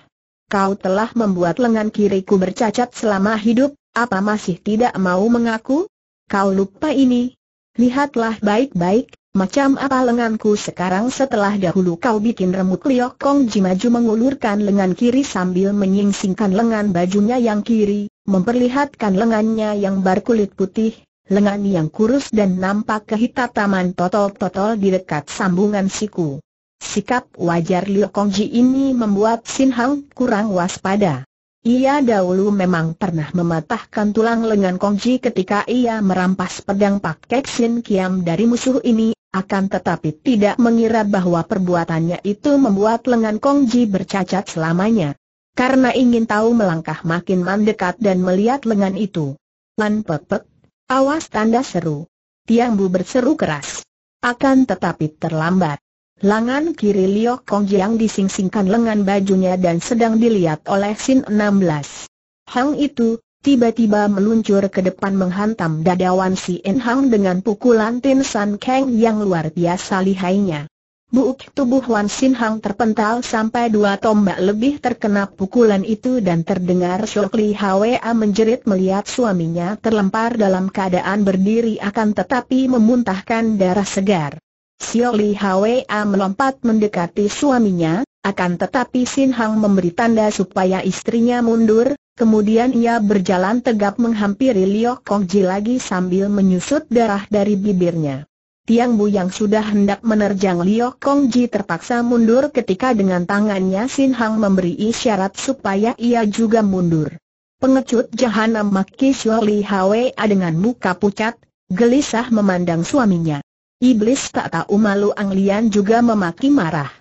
Kau telah membuat lengan kiriku bercacat selama hidup, apa masih tidak mau mengaku? Kau lupa ini? Lihatlah baik-baik, macam apa lenganku sekarang setelah dahulu kau bikin remuk Liok Kong Ji mengulurkan lengan kiri sambil menyingsingkan lengan bajunya yang kiri, memperlihatkan lengannya yang berkulit putih, lengan yang kurus dan nampak kehitataman totol-totol di dekat sambungan siku. Sikap wajar Liu Kongji ini membuat Sin Hang kurang waspada. Ia dahulu memang pernah mematahkan tulang lengan Kongji ketika ia merampas pedang Pak Kek Sin Kiam dari musuh ini, akan tetapi tidak mengira bahwa perbuatannya itu membuat lengan Kongji bercacat selamanya. Karena ingin tahu melangkah makin mendekat dan melihat lengan itu. Lan Pepek Awas tanda seru. Tiang bu berseru keras. Akan tetapi terlambat. Langan kiri Liok Kong Jiang disingsingkan lengan bajunya dan sedang dilihat oleh Sin 16. Hang itu, tiba-tiba meluncur ke depan menghantam dadawan si En Hang dengan pukulan Tin San Kang yang luar biasa lihainya. Buuk tubuh Wan Sin Hang terpental sampai dua tombak lebih terkena pukulan itu dan terdengar Shok Li Hwa menjerit melihat suaminya terlempar dalam keadaan berdiri akan tetapi memuntahkan darah segar. Shok Li Hwa melompat mendekati suaminya, akan tetapi Sin Hang memberi tanda supaya istrinya mundur, kemudian ia berjalan tegap menghampiri Liok Kong Ji lagi sambil menyusut darah dari bibirnya. Tiang Bu yang sudah hendak menerjang Liu Kong Ji terpaksa mundur ketika dengan tangannya Sin Hang memberi isyarat supaya ia juga mundur. Pengecut jahanam Maki Shuali Hwa dengan muka pucat, gelisah memandang suaminya. Iblis tak tahu malu Ang Lian juga memaki marah.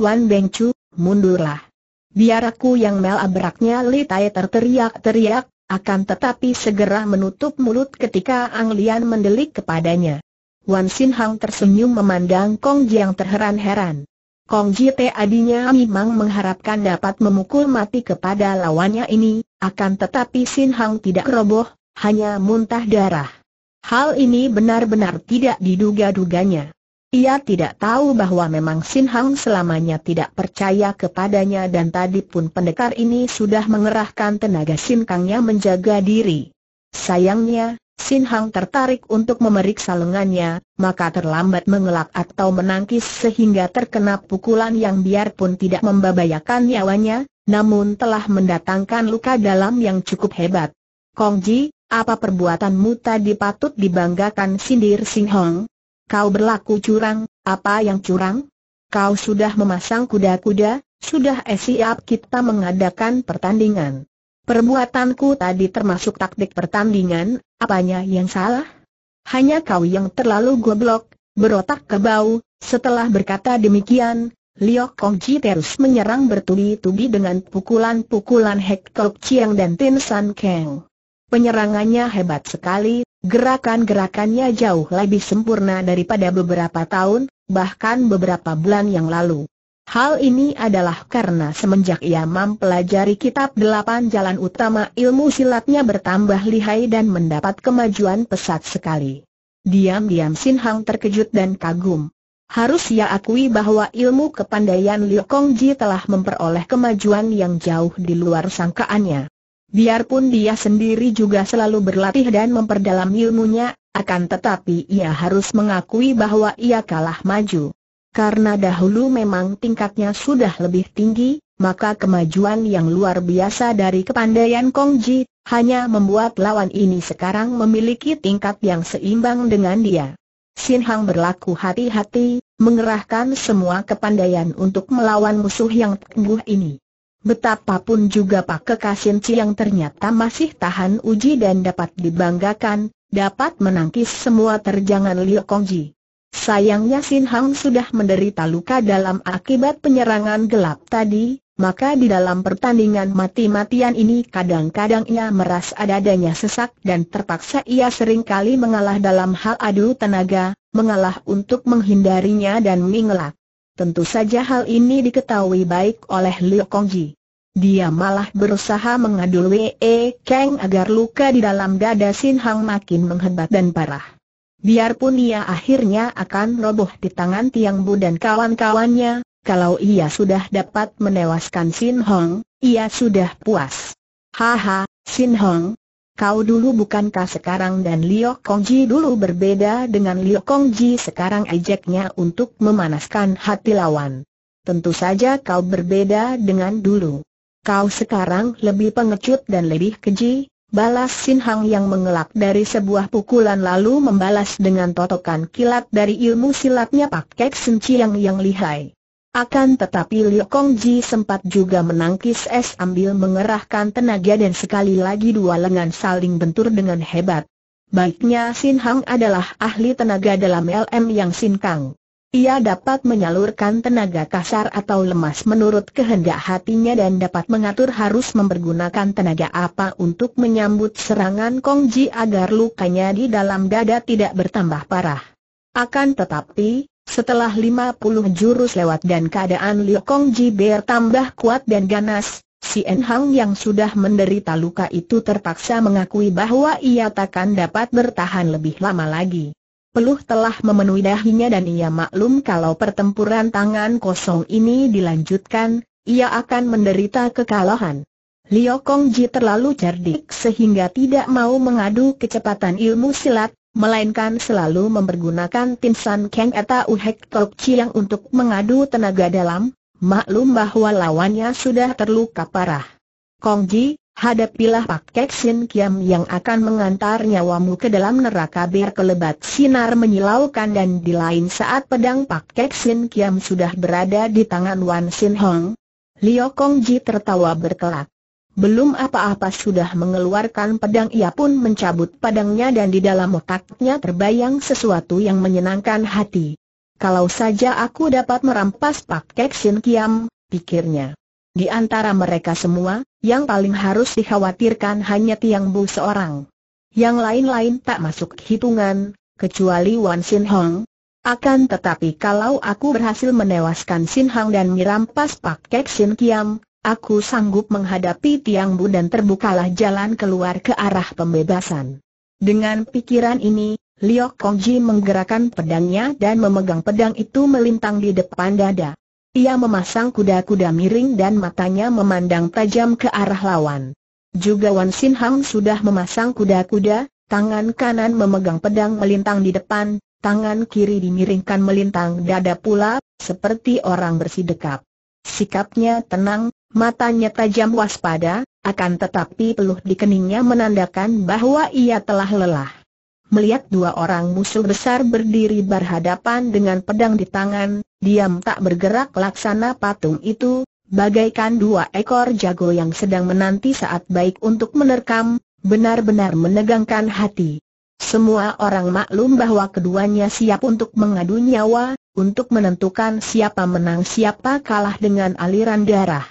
Wan Beng Chu, mundurlah. Biar aku yang melabraknya, Li Tai terteriak-teriak, akan tetapi segera menutup mulut ketika Ang Lian mendelik kepadanya. Wan Sin Hang tersenyum memandang Kong Ji yang terheran-heran. Kong Ji adinya memang mengharapkan dapat memukul mati kepada lawannya ini, akan tetapi Sin Hang tidak roboh, hanya muntah darah. Hal ini benar-benar tidak diduga-duganya. Ia tidak tahu bahwa memang Sin Hang selamanya tidak percaya kepadanya dan tadi pun pendekar ini sudah mengerahkan tenaga sin Kangnya menjaga diri. Sayangnya, Sin Hang tertarik untuk memeriksa lengannya, maka terlambat mengelak atau menangkis sehingga terkena pukulan yang biarpun tidak membahayakan nyawanya, namun telah mendatangkan luka dalam yang cukup hebat. Kong Ji, apa perbuatanmu tadi patut dibanggakan sindir Sin Hong? Kau berlaku curang, apa yang curang? Kau sudah memasang kuda-kuda, sudah siap kita mengadakan pertandingan. Perbuatanku tadi termasuk taktik pertandingan, apanya yang salah? Hanya kau yang terlalu goblok, berotak kebau, setelah berkata demikian, Liok Kongji terus menyerang bertubi-tubi dengan pukulan-pukulan Hek Kok Chiang dan Tin San Kang. Penyerangannya hebat sekali, gerakan-gerakannya jauh lebih sempurna daripada beberapa tahun, bahkan beberapa bulan yang lalu. Hal ini adalah karena semenjak ia mempelajari kitab delapan jalan utama ilmu silatnya bertambah lihai dan mendapat kemajuan pesat sekali. Diam-diam Sin Hang terkejut dan kagum. Harus ia akui bahwa ilmu kepandaian Liu Kong Ji telah memperoleh kemajuan yang jauh di luar sangkaannya. Biarpun dia sendiri juga selalu berlatih dan memperdalam ilmunya, akan tetapi ia harus mengakui bahwa ia kalah maju. Karena dahulu memang tingkatnya sudah lebih tinggi, maka kemajuan yang luar biasa dari kepandaian Kong Ji hanya membuat lawan ini sekarang memiliki tingkat yang seimbang dengan dia. Sin Hang berlaku hati-hati, mengerahkan semua kepandaian untuk melawan musuh yang tangguh ini. Betapapun juga Pak Kekasin yang ternyata masih tahan uji dan dapat dibanggakan, dapat menangkis semua terjangan Liu Kong Ji. Sayangnya Sin Hang sudah menderita luka dalam akibat penyerangan gelap tadi, maka di dalam pertandingan mati-matian ini kadang-kadang ia merasa adanya sesak dan terpaksa ia sering kali mengalah dalam hal adu tenaga, mengalah untuk menghindarinya dan mengelak. Tentu saja hal ini diketahui baik oleh Liu Kongji. Dia malah berusaha mengadu Wei Kang agar luka di dalam dada Sin Hang makin menghebat dan parah. Biarpun ia akhirnya akan roboh di tangan Tiang Bu dan kawan-kawannya, kalau ia sudah dapat menewaskan Sin Hong, ia sudah puas. Haha, Sin Hong, kau dulu bukankah sekarang dan Liu Kongji dulu berbeda dengan Liu Kongji sekarang ejeknya untuk memanaskan hati lawan. Tentu saja kau berbeda dengan dulu. Kau sekarang lebih pengecut dan lebih keji, Balas Sin Hang yang mengelak dari sebuah pukulan lalu membalas dengan totokan kilat dari ilmu silatnya Pak Kek Sen Chiang yang lihai. Akan tetapi Liu Kong Ji sempat juga menangkis es ambil mengerahkan tenaga dan sekali lagi dua lengan saling bentur dengan hebat. Baiknya Sin Hang adalah ahli tenaga dalam LM yang Sin Kang. Ia dapat menyalurkan tenaga kasar atau lemas menurut kehendak hatinya dan dapat mengatur harus mempergunakan tenaga apa untuk menyambut serangan Kong Ji agar lukanya di dalam dada tidak bertambah parah. Akan tetapi, setelah 50 jurus lewat dan keadaan Liu Kong Ji bertambah kuat dan ganas, si En Hang yang sudah menderita luka itu terpaksa mengakui bahwa ia takkan dapat bertahan lebih lama lagi peluh telah memenuhi dahinya dan ia maklum kalau pertempuran tangan kosong ini dilanjutkan, ia akan menderita kekalahan. Liu Kongji terlalu cerdik sehingga tidak mau mengadu kecepatan ilmu silat, melainkan selalu mempergunakan Tinsan Kang atau Hek Tok Chiang untuk mengadu tenaga dalam, maklum bahwa lawannya sudah terluka parah. Kongji, Hadapilah Pak Sin Kiam yang akan mengantar nyawamu ke dalam neraka biar kelebat sinar menyilaukan dan di lain saat pedang Pak Sin Kiam sudah berada di tangan Wan Sin Hong. Liu Kong Ji tertawa berkelak. Belum apa-apa sudah mengeluarkan pedang ia pun mencabut pedangnya dan di dalam otaknya terbayang sesuatu yang menyenangkan hati. Kalau saja aku dapat merampas Pak Kek Sin Kiam, pikirnya. Di antara mereka semua, yang paling harus dikhawatirkan hanya Tiang Bu seorang. Yang lain-lain tak masuk hitungan, kecuali Wan Sin Hong. Akan tetapi kalau aku berhasil menewaskan Sin Hang dan merampas Pak Kek Sin Kiam, aku sanggup menghadapi Tiang Bu dan terbukalah jalan keluar ke arah pembebasan. Dengan pikiran ini, Liok Kongji menggerakkan pedangnya dan memegang pedang itu melintang di depan dada. Ia memasang kuda-kuda miring dan matanya memandang tajam ke arah lawan. Juga Wan Sin Hang sudah memasang kuda-kuda, tangan kanan memegang pedang melintang di depan, tangan kiri dimiringkan melintang dada pula, seperti orang bersidekap. Sikapnya tenang, matanya tajam waspada, akan tetapi peluh di keningnya menandakan bahwa ia telah lelah melihat dua orang musuh besar berdiri berhadapan dengan pedang di tangan, diam tak bergerak laksana patung itu, bagaikan dua ekor jago yang sedang menanti saat baik untuk menerkam, benar-benar menegangkan hati. Semua orang maklum bahwa keduanya siap untuk mengadu nyawa, untuk menentukan siapa menang siapa kalah dengan aliran darah.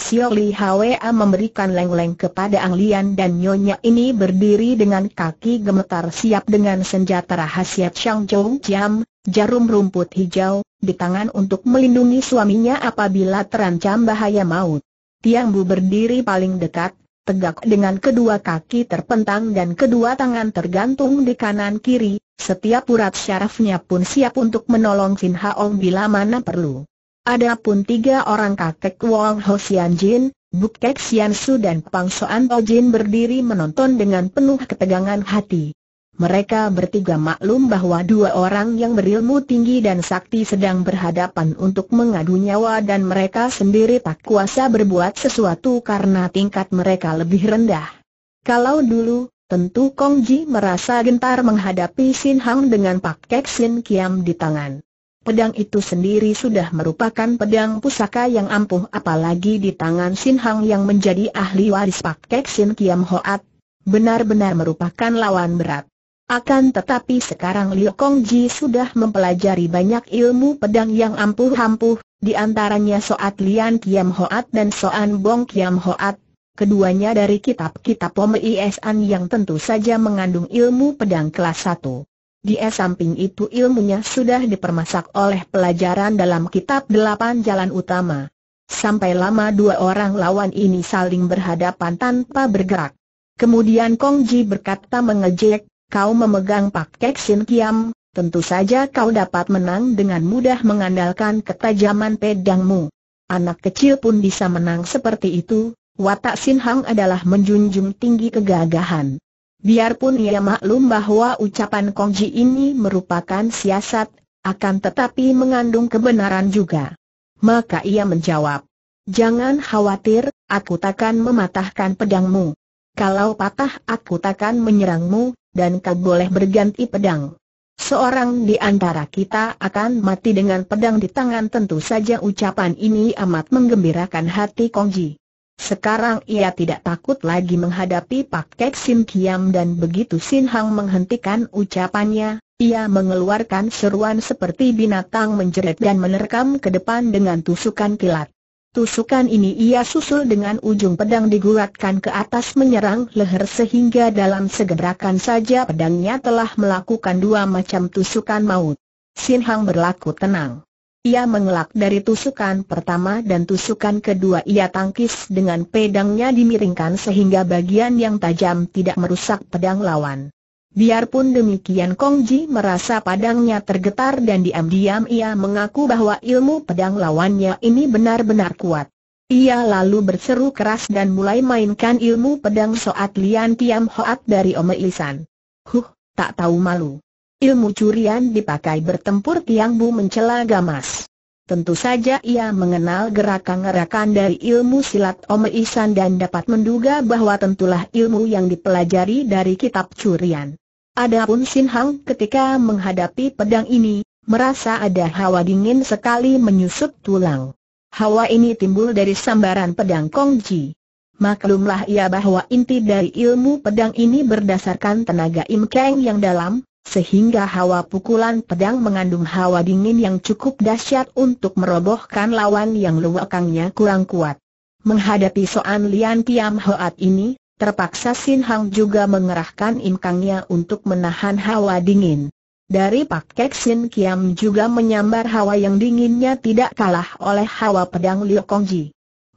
Xiao Li Hwa memberikan leng-leng kepada Ang Lian dan nyonya ini berdiri dengan kaki gemetar siap dengan senjata rahasia Chang Chou Jam, jarum rumput hijau, di tangan untuk melindungi suaminya apabila terancam bahaya maut. Tiang Bu berdiri paling dekat, tegak dengan kedua kaki terpentang dan kedua tangan tergantung di kanan kiri, setiap urat syarafnya pun siap untuk menolong Sin Haong bila mana perlu. Adapun tiga orang kakek Wong Ho Sian Jin, Buk Kek Sian Su dan Pang Soan To Jin berdiri menonton dengan penuh ketegangan hati. Mereka bertiga maklum bahwa dua orang yang berilmu tinggi dan sakti sedang berhadapan untuk mengadu nyawa dan mereka sendiri tak kuasa berbuat sesuatu karena tingkat mereka lebih rendah. Kalau dulu, tentu Kong Ji merasa gentar menghadapi Sin Hang dengan Pak Kek Sin Kiam di tangan. Pedang itu sendiri sudah merupakan pedang pusaka yang ampuh apalagi di tangan Sin Hang yang menjadi ahli waris Pak Kek Sin Kiam Hoat, benar-benar merupakan lawan berat. Akan tetapi sekarang Liu Kong Ji sudah mempelajari banyak ilmu pedang yang ampuh-ampuh, di antaranya Soat Lian Kiam Hoat dan Soan Bong Kiam Hoat, keduanya dari kitab-kitab Pome Isan yang tentu saja mengandung ilmu pedang kelas 1. Di samping itu ilmunya sudah dipermasak oleh pelajaran dalam kitab delapan jalan utama. Sampai lama dua orang lawan ini saling berhadapan tanpa bergerak. Kemudian Kong Ji berkata mengejek, kau memegang Pak Kek Sin Kiam, tentu saja kau dapat menang dengan mudah mengandalkan ketajaman pedangmu. Anak kecil pun bisa menang seperti itu, watak Sin Hang adalah menjunjung tinggi kegagahan. Biarpun ia maklum bahwa ucapan Kongji ini merupakan siasat, akan tetapi mengandung kebenaran juga. Maka ia menjawab, Jangan khawatir, aku takkan mematahkan pedangmu. Kalau patah aku takkan menyerangmu, dan kau boleh berganti pedang. Seorang di antara kita akan mati dengan pedang di tangan tentu saja ucapan ini amat menggembirakan hati Kongji. Sekarang ia tidak takut lagi menghadapi Pak Kek Sin Kiam dan begitu Sin Hang menghentikan ucapannya, ia mengeluarkan seruan seperti binatang menjerit dan menerkam ke depan dengan tusukan kilat. Tusukan ini ia susul dengan ujung pedang digulatkan ke atas menyerang leher sehingga dalam segerakan saja pedangnya telah melakukan dua macam tusukan maut. Sin Hang berlaku tenang. Ia mengelak dari tusukan pertama dan tusukan kedua ia tangkis dengan pedangnya dimiringkan sehingga bagian yang tajam tidak merusak pedang lawan. Biarpun demikian Kong Ji merasa padangnya tergetar dan diam-diam ia mengaku bahwa ilmu pedang lawannya ini benar-benar kuat. Ia lalu berseru keras dan mulai mainkan ilmu pedang Soat Lian Tiam Hoat dari Ome Ilisan. Huh, tak tahu malu. Ilmu curian dipakai bertempur Tiang Bu mencela gamas. Tentu saja ia mengenal gerakan-gerakan dari ilmu silat Ome Isan dan dapat menduga bahwa tentulah ilmu yang dipelajari dari kitab curian. Adapun Sin Hang ketika menghadapi pedang ini, merasa ada hawa dingin sekali menyusup tulang. Hawa ini timbul dari sambaran pedang Kong Ji. Maklumlah ia bahwa inti dari ilmu pedang ini berdasarkan tenaga Im Kang yang dalam, sehingga hawa pukulan pedang mengandung hawa dingin yang cukup dahsyat untuk merobohkan lawan yang luakangnya kurang kuat. Menghadapi Soan Lian Kiam Hoat ini, terpaksa Sin Hang juga mengerahkan imkangnya untuk menahan hawa dingin. Dari Pak Kek Sin Kiam juga menyambar hawa yang dinginnya tidak kalah oleh hawa pedang Liu kong Kongji.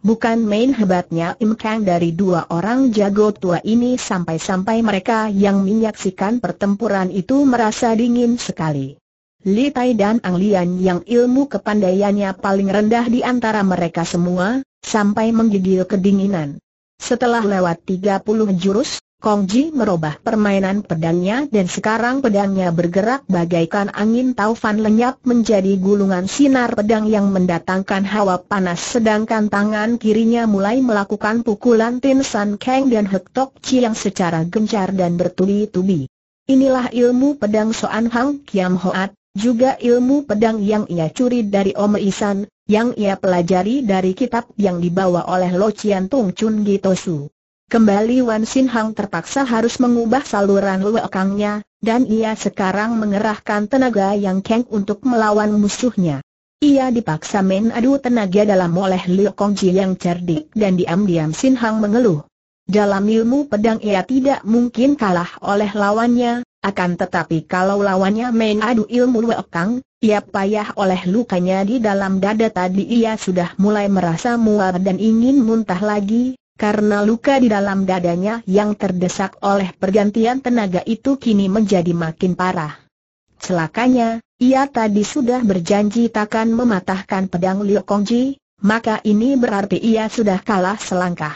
Bukan main hebatnya Im Kang dari dua orang jago tua ini sampai-sampai mereka yang menyaksikan pertempuran itu merasa dingin sekali. Li Tai dan Ang Lian yang ilmu kepandaiannya paling rendah di antara mereka semua, sampai menggigil kedinginan. Setelah lewat 30 jurus, Kong Ji merubah permainan pedangnya dan sekarang pedangnya bergerak bagaikan angin taufan lenyap menjadi gulungan sinar pedang yang mendatangkan hawa panas sedangkan tangan kirinya mulai melakukan pukulan Tin San Kang dan Hek Tok Chi yang secara gencar dan bertubi-tubi. Inilah ilmu pedang Soan Hang Kiam Hoat, juga ilmu pedang yang ia curi dari Om Isan, yang ia pelajari dari kitab yang dibawa oleh Lo Chiantung Chun Gitosu. Kembali Wan Sin Hang terpaksa harus mengubah saluran luekangnya, dan ia sekarang mengerahkan tenaga yang keng untuk melawan musuhnya. Ia dipaksa main adu tenaga dalam oleh Liu Kong Ji yang cerdik dan diam-diam Sin Hang mengeluh. Dalam ilmu pedang ia tidak mungkin kalah oleh lawannya, akan tetapi kalau lawannya main adu ilmu luekang, ia payah oleh lukanya di dalam dada tadi ia sudah mulai merasa mual dan ingin muntah lagi, karena luka di dalam dadanya yang terdesak oleh pergantian tenaga itu kini menjadi makin parah. Celakanya, ia tadi sudah berjanji takkan mematahkan pedang Liu Kongji, maka ini berarti ia sudah kalah selangkah.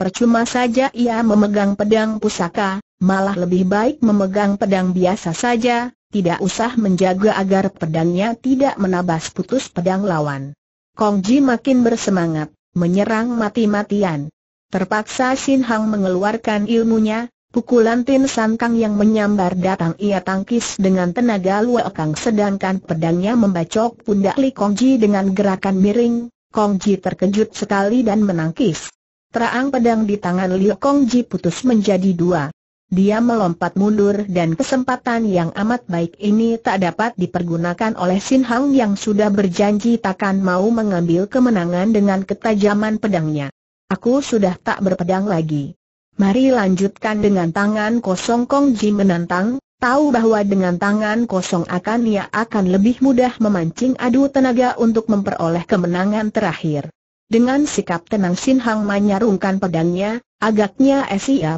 Percuma saja ia memegang pedang pusaka, malah lebih baik memegang pedang biasa saja, tidak usah menjaga agar pedangnya tidak menabas putus pedang lawan. Kongji makin bersemangat, menyerang mati-matian, Terpaksa Sin Hang mengeluarkan ilmunya, pukulan Tin San Kang yang menyambar datang ia tangkis dengan tenaga luakang sedangkan pedangnya membacok pundak Li Kong Ji dengan gerakan miring, Kong Ji terkejut sekali dan menangkis. Terang pedang di tangan Li Kong Ji putus menjadi dua. Dia melompat mundur dan kesempatan yang amat baik ini tak dapat dipergunakan oleh Sin Hang yang sudah berjanji takkan mau mengambil kemenangan dengan ketajaman pedangnya. Aku sudah tak berpedang lagi. Mari lanjutkan dengan tangan kosong Kong Ji menantang, tahu bahwa dengan tangan kosong akan ia akan lebih mudah memancing adu tenaga untuk memperoleh kemenangan terakhir. Dengan sikap tenang Sin Hang menyarungkan pedangnya, agaknya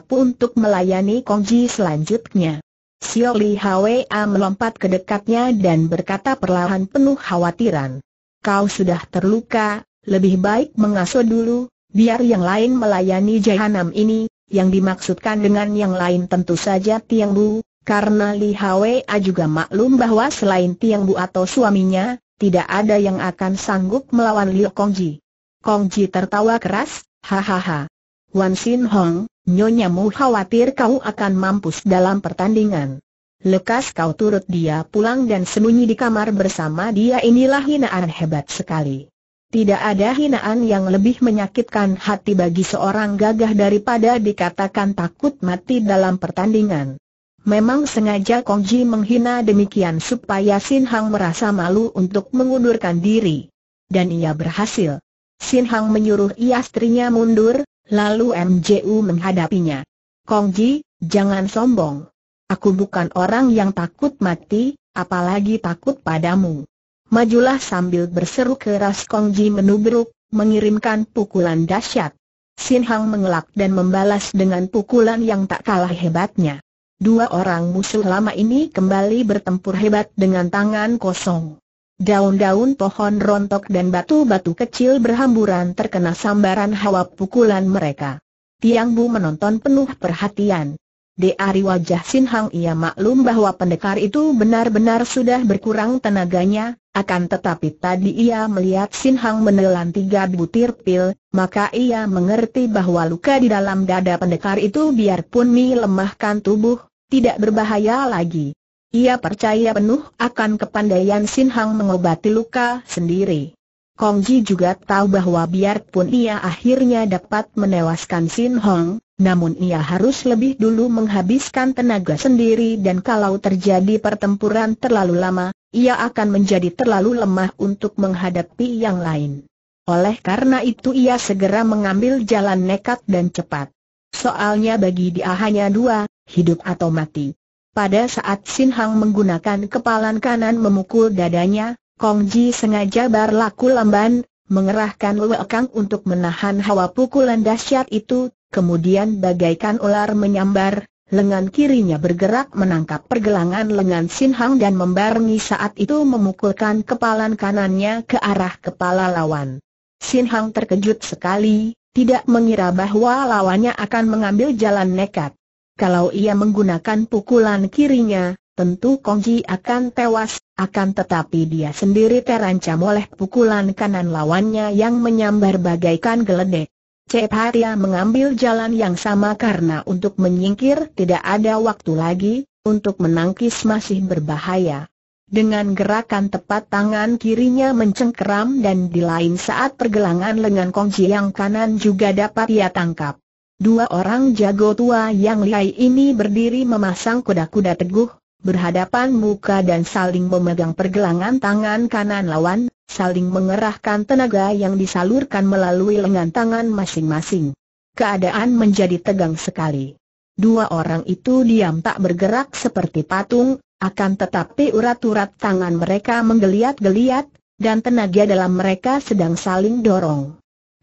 pun untuk melayani Kong Ji selanjutnya. Xiao Li Hwa melompat ke dekatnya dan berkata perlahan penuh khawatiran. Kau sudah terluka, lebih baik mengasuh dulu, Biar yang lain melayani jahanam ini, yang dimaksudkan dengan yang lain tentu saja Tiang Bu, karena Li Hwa juga maklum bahwa selain Tiang Bu atau suaminya, tidak ada yang akan sanggup melawan Liu Kongji. Kongji tertawa keras, hahaha. Wan Sin Hong, nyonya mu khawatir kau akan mampus dalam pertandingan. Lekas kau turut dia pulang dan sembunyi di kamar bersama dia inilah hinaan hebat sekali. Tidak ada hinaan yang lebih menyakitkan hati bagi seorang gagah daripada dikatakan takut mati dalam pertandingan. Memang sengaja Kong Ji menghina demikian supaya Sin Hang merasa malu untuk mengundurkan diri. Dan ia berhasil. Sin Hang menyuruh istrinya mundur, lalu MJU menghadapinya. Kong Ji, jangan sombong. Aku bukan orang yang takut mati, apalagi takut padamu. Majulah sambil berseru keras Kong Ji menubruk, mengirimkan pukulan dahsyat. Sin Hang mengelak dan membalas dengan pukulan yang tak kalah hebatnya. Dua orang musuh lama ini kembali bertempur hebat dengan tangan kosong. Daun-daun pohon rontok dan batu-batu kecil berhamburan terkena sambaran hawa pukulan mereka. Tiang Bu menonton penuh perhatian. Dari wajah Sin Hang ia maklum bahwa pendekar itu benar-benar sudah berkurang tenaganya, akan tetapi tadi ia melihat Sin Hang menelan tiga butir pil, maka ia mengerti bahwa luka di dalam dada pendekar itu biarpun melemahkan tubuh, tidak berbahaya lagi. Ia percaya penuh akan kepandaian Sin Hang mengobati luka sendiri. Kong Ji juga tahu bahwa biarpun ia akhirnya dapat menewaskan Sin Hong, namun ia harus lebih dulu menghabiskan tenaga sendiri dan kalau terjadi pertempuran terlalu lama, ia akan menjadi terlalu lemah untuk menghadapi yang lain. Oleh karena itu ia segera mengambil jalan nekat dan cepat. Soalnya bagi dia hanya dua, hidup atau mati. Pada saat Sin Hang menggunakan kepalan kanan memukul dadanya, Kong Ji sengaja berlaku lamban, mengerahkan Kang untuk menahan hawa pukulan dahsyat itu, kemudian bagaikan ular menyambar, lengan kirinya bergerak menangkap pergelangan lengan Sin Hang dan membarengi saat itu memukulkan kepalan kanannya ke arah kepala lawan. Sin Hang terkejut sekali, tidak mengira bahwa lawannya akan mengambil jalan nekat. Kalau ia menggunakan pukulan kirinya, tentu Kongji akan tewas, akan tetapi dia sendiri terancam oleh pukulan kanan lawannya yang menyambar bagaikan geledek. Cepatia mengambil jalan yang sama karena untuk menyingkir tidak ada waktu lagi, untuk menangkis masih berbahaya. Dengan gerakan tepat tangan kirinya mencengkeram dan di lain saat pergelangan lengan kongsi yang kanan juga dapat ia tangkap. Dua orang jago tua yang lihai ini berdiri memasang kuda-kuda teguh, berhadapan muka dan saling memegang pergelangan tangan kanan lawan, saling mengerahkan tenaga yang disalurkan melalui lengan tangan masing-masing. Keadaan menjadi tegang sekali. Dua orang itu diam tak bergerak seperti patung, akan tetapi urat-urat tangan mereka menggeliat-geliat, dan tenaga dalam mereka sedang saling dorong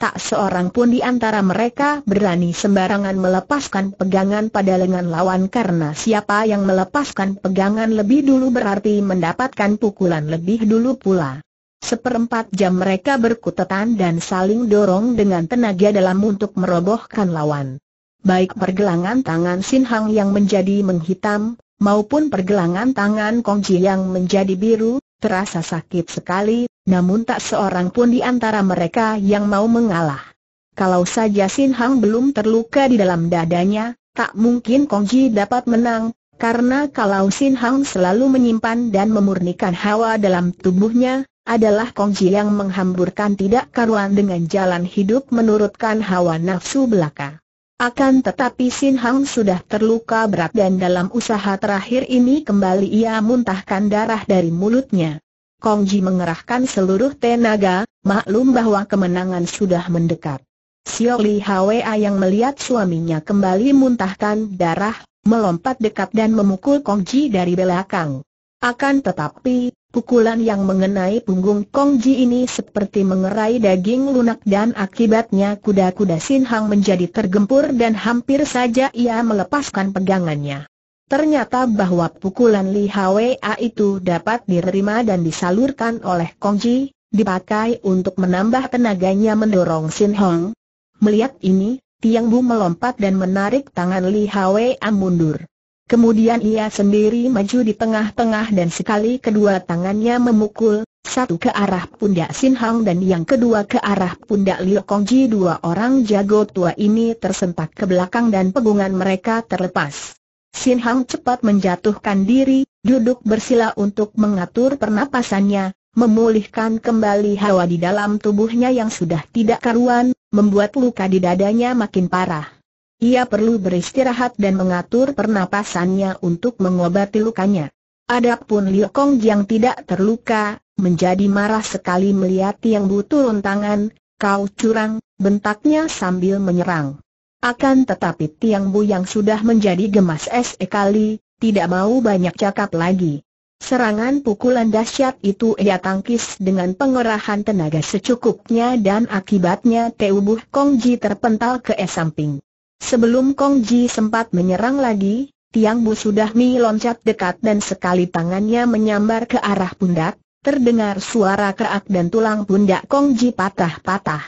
tak seorang pun di antara mereka berani sembarangan melepaskan pegangan pada lengan lawan karena siapa yang melepaskan pegangan lebih dulu berarti mendapatkan pukulan lebih dulu pula. Seperempat jam mereka berkutetan dan saling dorong dengan tenaga dalam untuk merobohkan lawan. Baik pergelangan tangan Sin Hang yang menjadi menghitam, maupun pergelangan tangan Kong Ji yang menjadi biru, terasa sakit sekali, namun tak seorang pun di antara mereka yang mau mengalah. Kalau saja Sin Hang belum terluka di dalam dadanya, tak mungkin Kong Ji dapat menang, karena kalau Sin Hang selalu menyimpan dan memurnikan hawa dalam tubuhnya, adalah Kong Ji yang menghamburkan tidak karuan dengan jalan hidup menurutkan hawa nafsu belaka. Akan tetapi Sin Hang sudah terluka berat dan dalam usaha terakhir ini kembali ia muntahkan darah dari mulutnya. Kong Ji mengerahkan seluruh tenaga, maklum bahwa kemenangan sudah mendekat. Xiao Li Hwa yang melihat suaminya kembali muntahkan darah, melompat dekat dan memukul Kong Ji dari belakang. Akan tetapi, Pukulan yang mengenai punggung Kong Ji ini seperti mengerai daging lunak dan akibatnya kuda-kuda Sin Hang menjadi tergempur dan hampir saja ia melepaskan pegangannya. Ternyata bahwa pukulan Li Hwa itu dapat diterima dan disalurkan oleh Kong Ji, dipakai untuk menambah tenaganya mendorong Sin Hang. Melihat ini, Tiang Bu melompat dan menarik tangan Li Hwa mundur. Kemudian ia sendiri maju di tengah-tengah dan sekali kedua tangannya memukul, satu ke arah pundak Sin Hang dan yang kedua ke arah pundak Liu Kong Ji. Dua orang jago tua ini tersentak ke belakang dan pegungan mereka terlepas. Sin Hang cepat menjatuhkan diri, duduk bersila untuk mengatur pernapasannya, memulihkan kembali hawa di dalam tubuhnya yang sudah tidak karuan, membuat luka di dadanya makin parah. Ia perlu beristirahat dan mengatur pernapasannya untuk mengobati lukanya. Adapun Liu Kong yang tidak terluka, menjadi marah sekali melihat Tiang Bu turun tangan, kau curang, bentaknya sambil menyerang. Akan tetapi Tiang Bu yang sudah menjadi gemas es kali, tidak mau banyak cakap lagi. Serangan pukulan dahsyat itu ia tangkis dengan pengerahan tenaga secukupnya dan akibatnya Teubuh Kongji terpental ke es samping. Sebelum Kong Ji sempat menyerang lagi, Tiang Bu sudah loncat dekat dan sekali tangannya menyambar ke arah pundak, terdengar suara kerak dan tulang pundak Kong Ji patah-patah.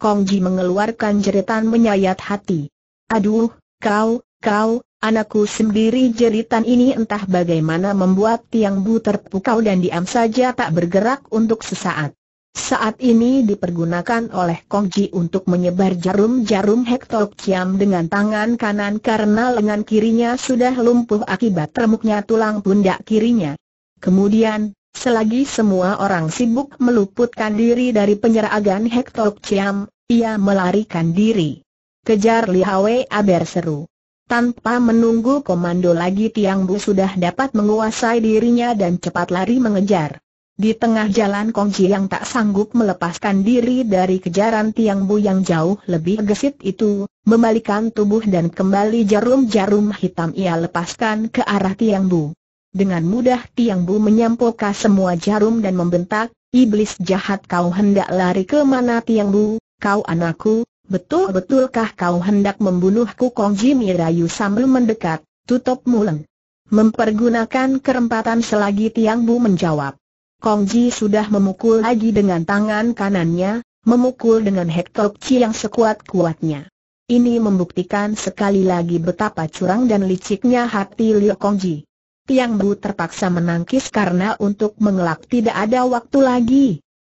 Kong Ji mengeluarkan jeritan menyayat hati. Aduh, kau, kau, anakku sendiri jeritan ini entah bagaimana membuat Tiang Bu terpukau dan diam saja tak bergerak untuk sesaat. Saat ini dipergunakan oleh Kong Ji untuk menyebar jarum-jarum Hektok Kiam dengan tangan kanan karena lengan kirinya sudah lumpuh akibat remuknya tulang pundak kirinya. Kemudian, selagi semua orang sibuk meluputkan diri dari penyerangan Hektok Kiam, ia melarikan diri. Kejar Li Hwe Aber seru. Tanpa menunggu komando lagi Tiang Bu sudah dapat menguasai dirinya dan cepat lari mengejar. Di tengah jalan Kongji yang tak sanggup melepaskan diri dari kejaran Tiang Bu yang jauh lebih gesit itu, membalikan tubuh dan kembali jarum-jarum hitam ia lepaskan ke arah Tiang Bu. Dengan mudah Tiang Bu menyampulkan semua jarum dan membentak, Iblis jahat kau hendak lari ke mana Tiang Bu, kau anakku, betul-betulkah kau hendak membunuhku Kongji mirayu sambil mendekat, tutup muleng. Mempergunakan kerempatan selagi Tiang Bu menjawab. Kongji sudah memukul lagi dengan tangan kanannya, memukul dengan Hektok Chi yang sekuat-kuatnya. Ini membuktikan sekali lagi betapa curang dan liciknya hati Liu Kongji. Tiang Bu terpaksa menangkis karena untuk mengelak tidak ada waktu lagi.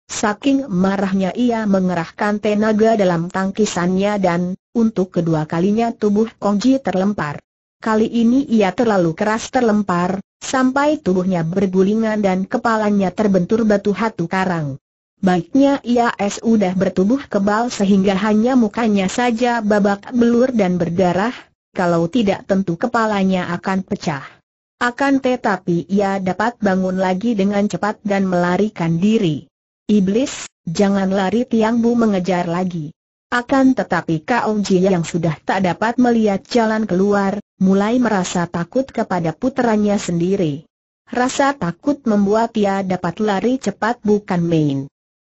Saking marahnya ia mengerahkan tenaga dalam tangkisannya dan, untuk kedua kalinya tubuh Kongji terlempar. Kali ini ia terlalu keras terlempar, sampai tubuhnya bergulingan dan kepalanya terbentur batu hatu karang. Baiknya ia sudah bertubuh kebal sehingga hanya mukanya saja babak belur dan berdarah, kalau tidak tentu kepalanya akan pecah. Akan tetapi ia dapat bangun lagi dengan cepat dan melarikan diri. Iblis, jangan lari Tiang Bu mengejar lagi. Akan tetapi Kao Jia yang sudah tak dapat melihat jalan keluar, mulai merasa takut kepada putranya sendiri. Rasa takut membuat ia dapat lari cepat bukan main.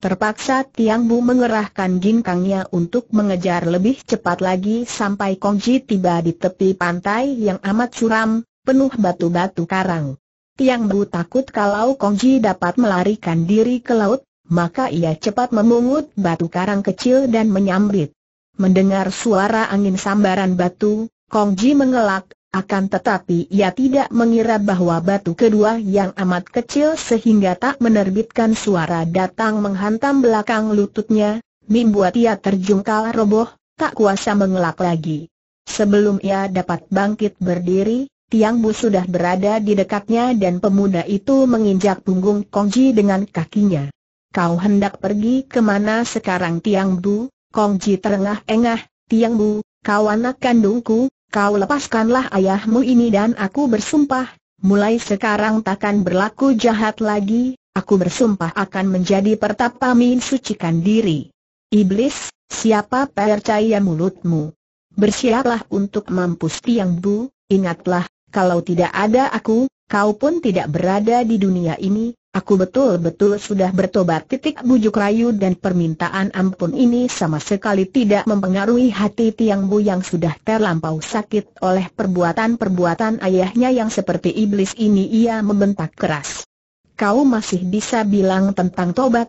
Terpaksa Tiang Bu mengerahkan ginkangnya untuk mengejar lebih cepat lagi sampai Kongji tiba di tepi pantai yang amat suram, penuh batu-batu karang. Tiang Bu takut kalau Kongji dapat melarikan diri ke laut, maka ia cepat memungut batu karang kecil dan menyambit. Mendengar suara angin sambaran batu, Kong Ji mengelak, akan tetapi ia tidak mengira bahwa batu kedua yang amat kecil sehingga tak menerbitkan suara datang menghantam belakang lututnya, membuat ia terjungkal roboh, tak kuasa mengelak lagi. Sebelum ia dapat bangkit berdiri, Tiang Bu sudah berada di dekatnya dan pemuda itu menginjak punggung Kong Ji dengan kakinya. Kau hendak pergi kemana sekarang Tiang Bu? Kong Ji terengah-engah, Tiang Bu, kau anak kandungku, kau lepaskanlah ayahmu ini dan aku bersumpah, mulai sekarang takkan berlaku jahat lagi, aku bersumpah akan menjadi pertapa min sucikan diri. Iblis, siapa percaya mulutmu? Bersiaplah untuk mampus tiang bu, ingatlah, kalau tidak ada aku, kau pun tidak berada di dunia ini, Aku betul-betul sudah bertobat titik bujuk rayu dan permintaan ampun ini sama sekali tidak mempengaruhi hati Tiang Bu yang sudah terlampau sakit oleh perbuatan-perbuatan ayahnya yang seperti iblis ini ia membentak keras. Kau masih bisa bilang tentang tobat?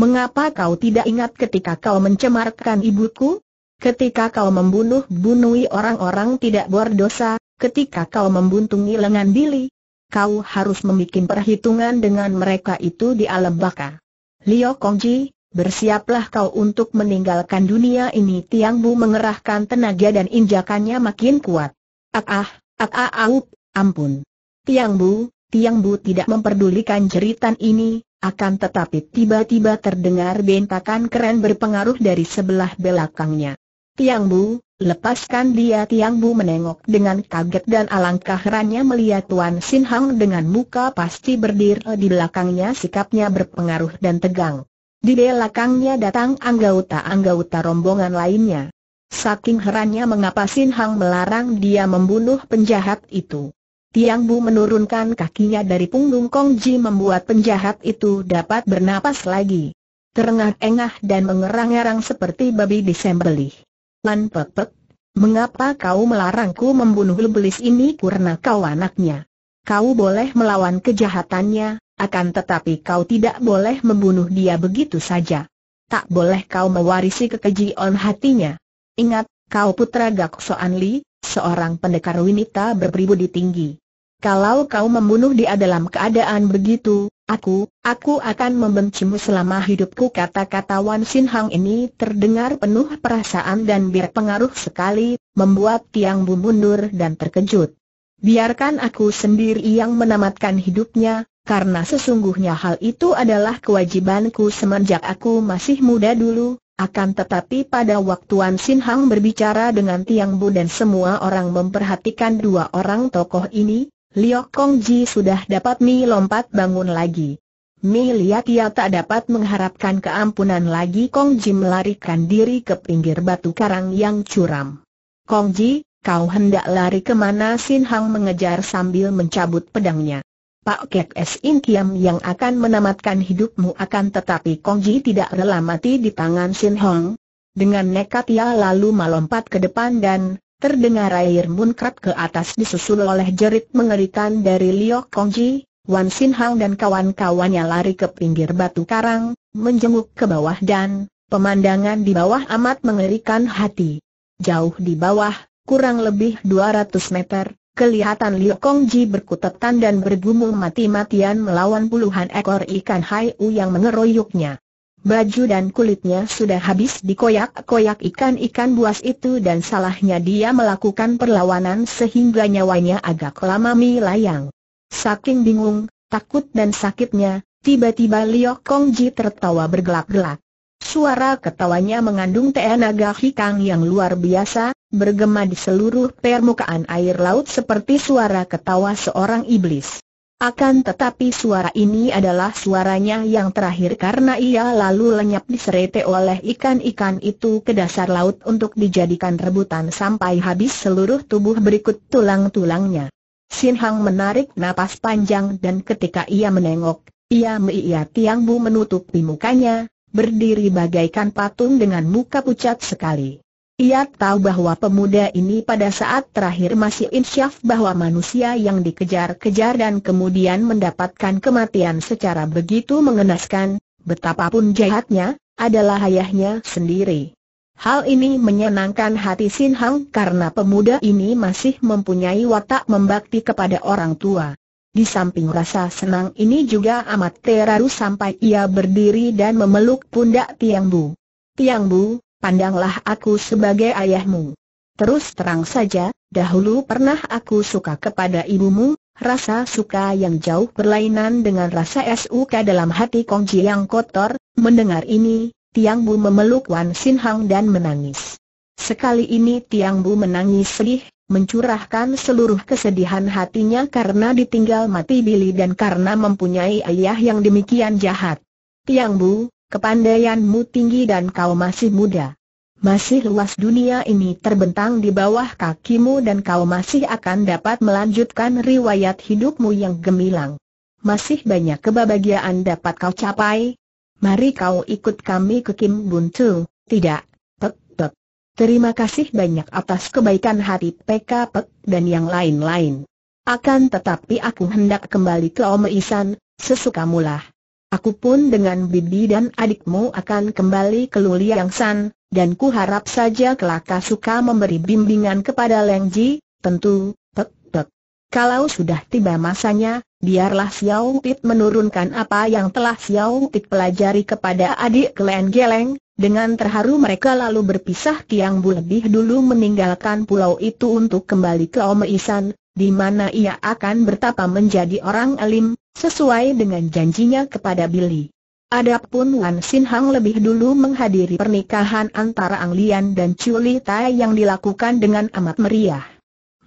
Mengapa kau tidak ingat ketika kau mencemarkan ibuku? Ketika kau membunuh bunuhi orang-orang tidak berdosa, ketika kau membuntungi lengan Billy, kau harus membuat perhitungan dengan mereka itu di alam baka. Liu Kongji, bersiaplah kau untuk meninggalkan dunia ini Tiang Bu mengerahkan tenaga dan injakannya makin kuat. Ah ah, ah ah aup, ah, ampun. Tiang Bu, Tiang Bu tidak memperdulikan jeritan ini, akan tetapi tiba-tiba terdengar bentakan keren berpengaruh dari sebelah belakangnya. Tiang Bu, Lepaskan dia Tiang Bu menengok dengan kaget dan alangkah herannya melihat Tuan Sin Hang dengan muka pasti berdiri di belakangnya sikapnya berpengaruh dan tegang. Di belakangnya datang anggota-anggota rombongan lainnya. Saking herannya mengapa Sin Hang melarang dia membunuh penjahat itu. Tiang Bu menurunkan kakinya dari punggung Kong Ji membuat penjahat itu dapat bernapas lagi. Terengah-engah dan mengerang-erang seperti babi disembelih. Lan Pepek, mengapa kau melarangku membunuh Lebelis ini karena kau anaknya? Kau boleh melawan kejahatannya, akan tetapi kau tidak boleh membunuh dia begitu saja. Tak boleh kau mewarisi kekejian hatinya. Ingat, kau putra Gak Soan Li, seorang pendekar wanita di tinggi. Kalau kau membunuh dia dalam keadaan begitu, Aku, aku akan membencimu selama hidupku kata-kata Wan Sin Hang ini terdengar penuh perasaan dan berpengaruh sekali, membuat Tiang Bu mundur dan terkejut. Biarkan aku sendiri yang menamatkan hidupnya, karena sesungguhnya hal itu adalah kewajibanku semenjak aku masih muda dulu, akan tetapi pada waktu Wan Sin Hang berbicara dengan Tiang Bu dan semua orang memperhatikan dua orang tokoh ini, Liok Kong Ji sudah dapat Mi lompat bangun lagi. Mi lihat ia tak dapat mengharapkan keampunan lagi Kong Ji melarikan diri ke pinggir batu karang yang curam. Kong Ji, kau hendak lari kemana Sin Hang mengejar sambil mencabut pedangnya. Pak Kek S. In Kiam yang akan menamatkan hidupmu akan tetapi Kong Ji tidak rela mati di tangan Sin Hong. Dengan nekat ia lalu melompat ke depan dan, Terdengar air muncrat ke atas disusul oleh jerit mengerikan dari Liu Kongji, Wan Sin Hang dan kawan-kawannya lari ke pinggir batu karang, menjenguk ke bawah dan pemandangan di bawah amat mengerikan hati. Jauh di bawah, kurang lebih 200 meter, kelihatan Liu Kongji berkutetan dan bergumul mati-matian melawan puluhan ekor ikan haiu yang mengeroyoknya baju dan kulitnya sudah habis dikoyak-koyak ikan-ikan buas itu dan salahnya dia melakukan perlawanan sehingga nyawanya agak lama melayang. Saking bingung, takut dan sakitnya, tiba-tiba Liu Kongji tertawa bergelak-gelak. Suara ketawanya mengandung tenaga hikang yang luar biasa, bergema di seluruh permukaan air laut seperti suara ketawa seorang iblis. Akan tetapi suara ini adalah suaranya yang terakhir karena ia lalu lenyap diserete oleh ikan-ikan itu ke dasar laut untuk dijadikan rebutan sampai habis seluruh tubuh berikut tulang-tulangnya. Sin Hang menarik napas panjang dan ketika ia menengok, ia melihat Tiang Bu menutupi mukanya, berdiri bagaikan patung dengan muka pucat sekali. Ia tahu bahwa pemuda ini pada saat terakhir masih insyaf bahwa manusia yang dikejar-kejar dan kemudian mendapatkan kematian secara begitu mengenaskan, betapapun jahatnya, adalah ayahnya sendiri. Hal ini menyenangkan hati Sin Hang karena pemuda ini masih mempunyai watak membakti kepada orang tua. Di samping rasa senang ini juga amat terharu sampai ia berdiri dan memeluk pundak Tiang Bu. Tiang Bu, pandanglah aku sebagai ayahmu. Terus terang saja, dahulu pernah aku suka kepada ibumu, rasa suka yang jauh berlainan dengan rasa suka dalam hati Kongji yang kotor, mendengar ini, Tiang Bu memeluk Wan Sin Hang dan menangis. Sekali ini Tiang Bu menangis sedih, mencurahkan seluruh kesedihan hatinya karena ditinggal mati Billy dan karena mempunyai ayah yang demikian jahat. Tiang Bu, Kepandaianmu tinggi dan kau masih muda. Masih luas dunia ini terbentang di bawah kakimu dan kau masih akan dapat melanjutkan riwayat hidupmu yang gemilang. Masih banyak kebahagiaan dapat kau capai. Mari kau ikut kami ke Kim Bun Tidak, Pek Pek. Terima kasih banyak atas kebaikan hati PK Pek dan yang lain-lain. Akan tetapi aku hendak kembali ke Om Isan, sesukamulah. Aku pun dengan bibi dan adikmu akan kembali ke Luliang San, dan ku harap saja Kelaka suka memberi bimbingan kepada Leng Ji, tentu, pek, pek. Kalau sudah tiba masanya, biarlah Xiao Pit menurunkan apa yang telah Xiao Pit pelajari kepada adik Klen Geleng, dengan terharu mereka lalu berpisah Tiang Bu lebih dulu meninggalkan pulau itu untuk kembali ke Omeisan, di mana ia akan bertapa menjadi orang alim, sesuai dengan janjinya kepada Billy. Adapun Wan Sin Hang lebih dulu menghadiri pernikahan antara Ang Lian dan Chuli Tai yang dilakukan dengan amat meriah.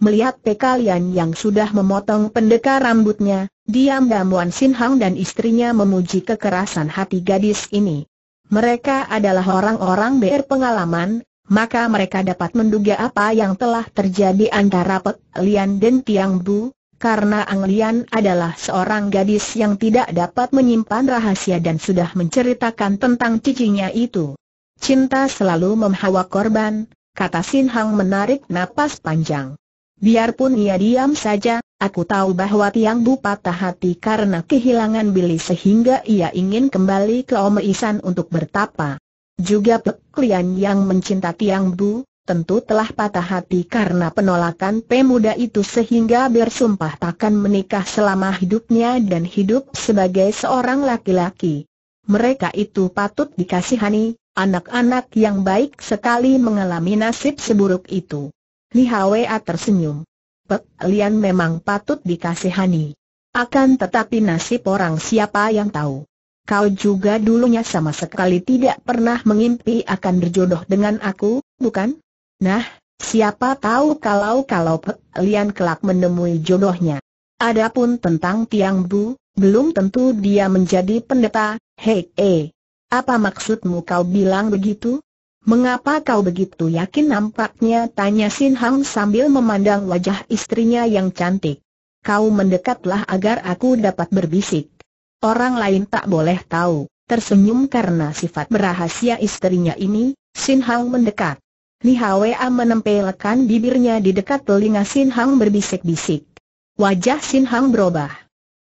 Melihat Pekalian yang sudah memotong pendekar rambutnya, diam-diam Wan Sin Hang dan istrinya memuji kekerasan hati gadis ini. Mereka adalah orang-orang berpengalaman, maka mereka dapat menduga apa yang telah terjadi antara Pek Lian dan Tiang Bu, karena Ang Lian adalah seorang gadis yang tidak dapat menyimpan rahasia dan sudah menceritakan tentang cicinya itu. Cinta selalu memhawa korban, kata Sin Hang menarik napas panjang. Biarpun ia diam saja, aku tahu bahwa Tiang Bu patah hati karena kehilangan Billy sehingga ia ingin kembali ke Om Isan untuk bertapa. Juga peklian yang mencinta Tiang Bu, tentu telah patah hati karena penolakan pemuda itu sehingga bersumpah takkan menikah selama hidupnya dan hidup sebagai seorang laki-laki. Mereka itu patut dikasihani, anak-anak yang baik sekali mengalami nasib seburuk itu. Li Hwa tersenyum. Pek Lian memang patut dikasihani. Akan tetapi nasib orang siapa yang tahu. Kau juga dulunya sama sekali tidak pernah mengimpi akan berjodoh dengan aku, bukan? Nah, siapa tahu kalau-kalau Lian kelak menemui jodohnya. Adapun tentang Tiang Bu, belum tentu dia menjadi pendeta, hei Apa maksudmu kau bilang begitu? Mengapa kau begitu yakin nampaknya? Tanya Sin Hang sambil memandang wajah istrinya yang cantik. Kau mendekatlah agar aku dapat berbisik. Orang lain tak boleh tahu, tersenyum karena sifat berahasia istrinya ini, Sin Hang mendekat. Li Hwa menempelkan bibirnya di dekat telinga Sin Hang berbisik-bisik. Wajah Sin Hang berubah.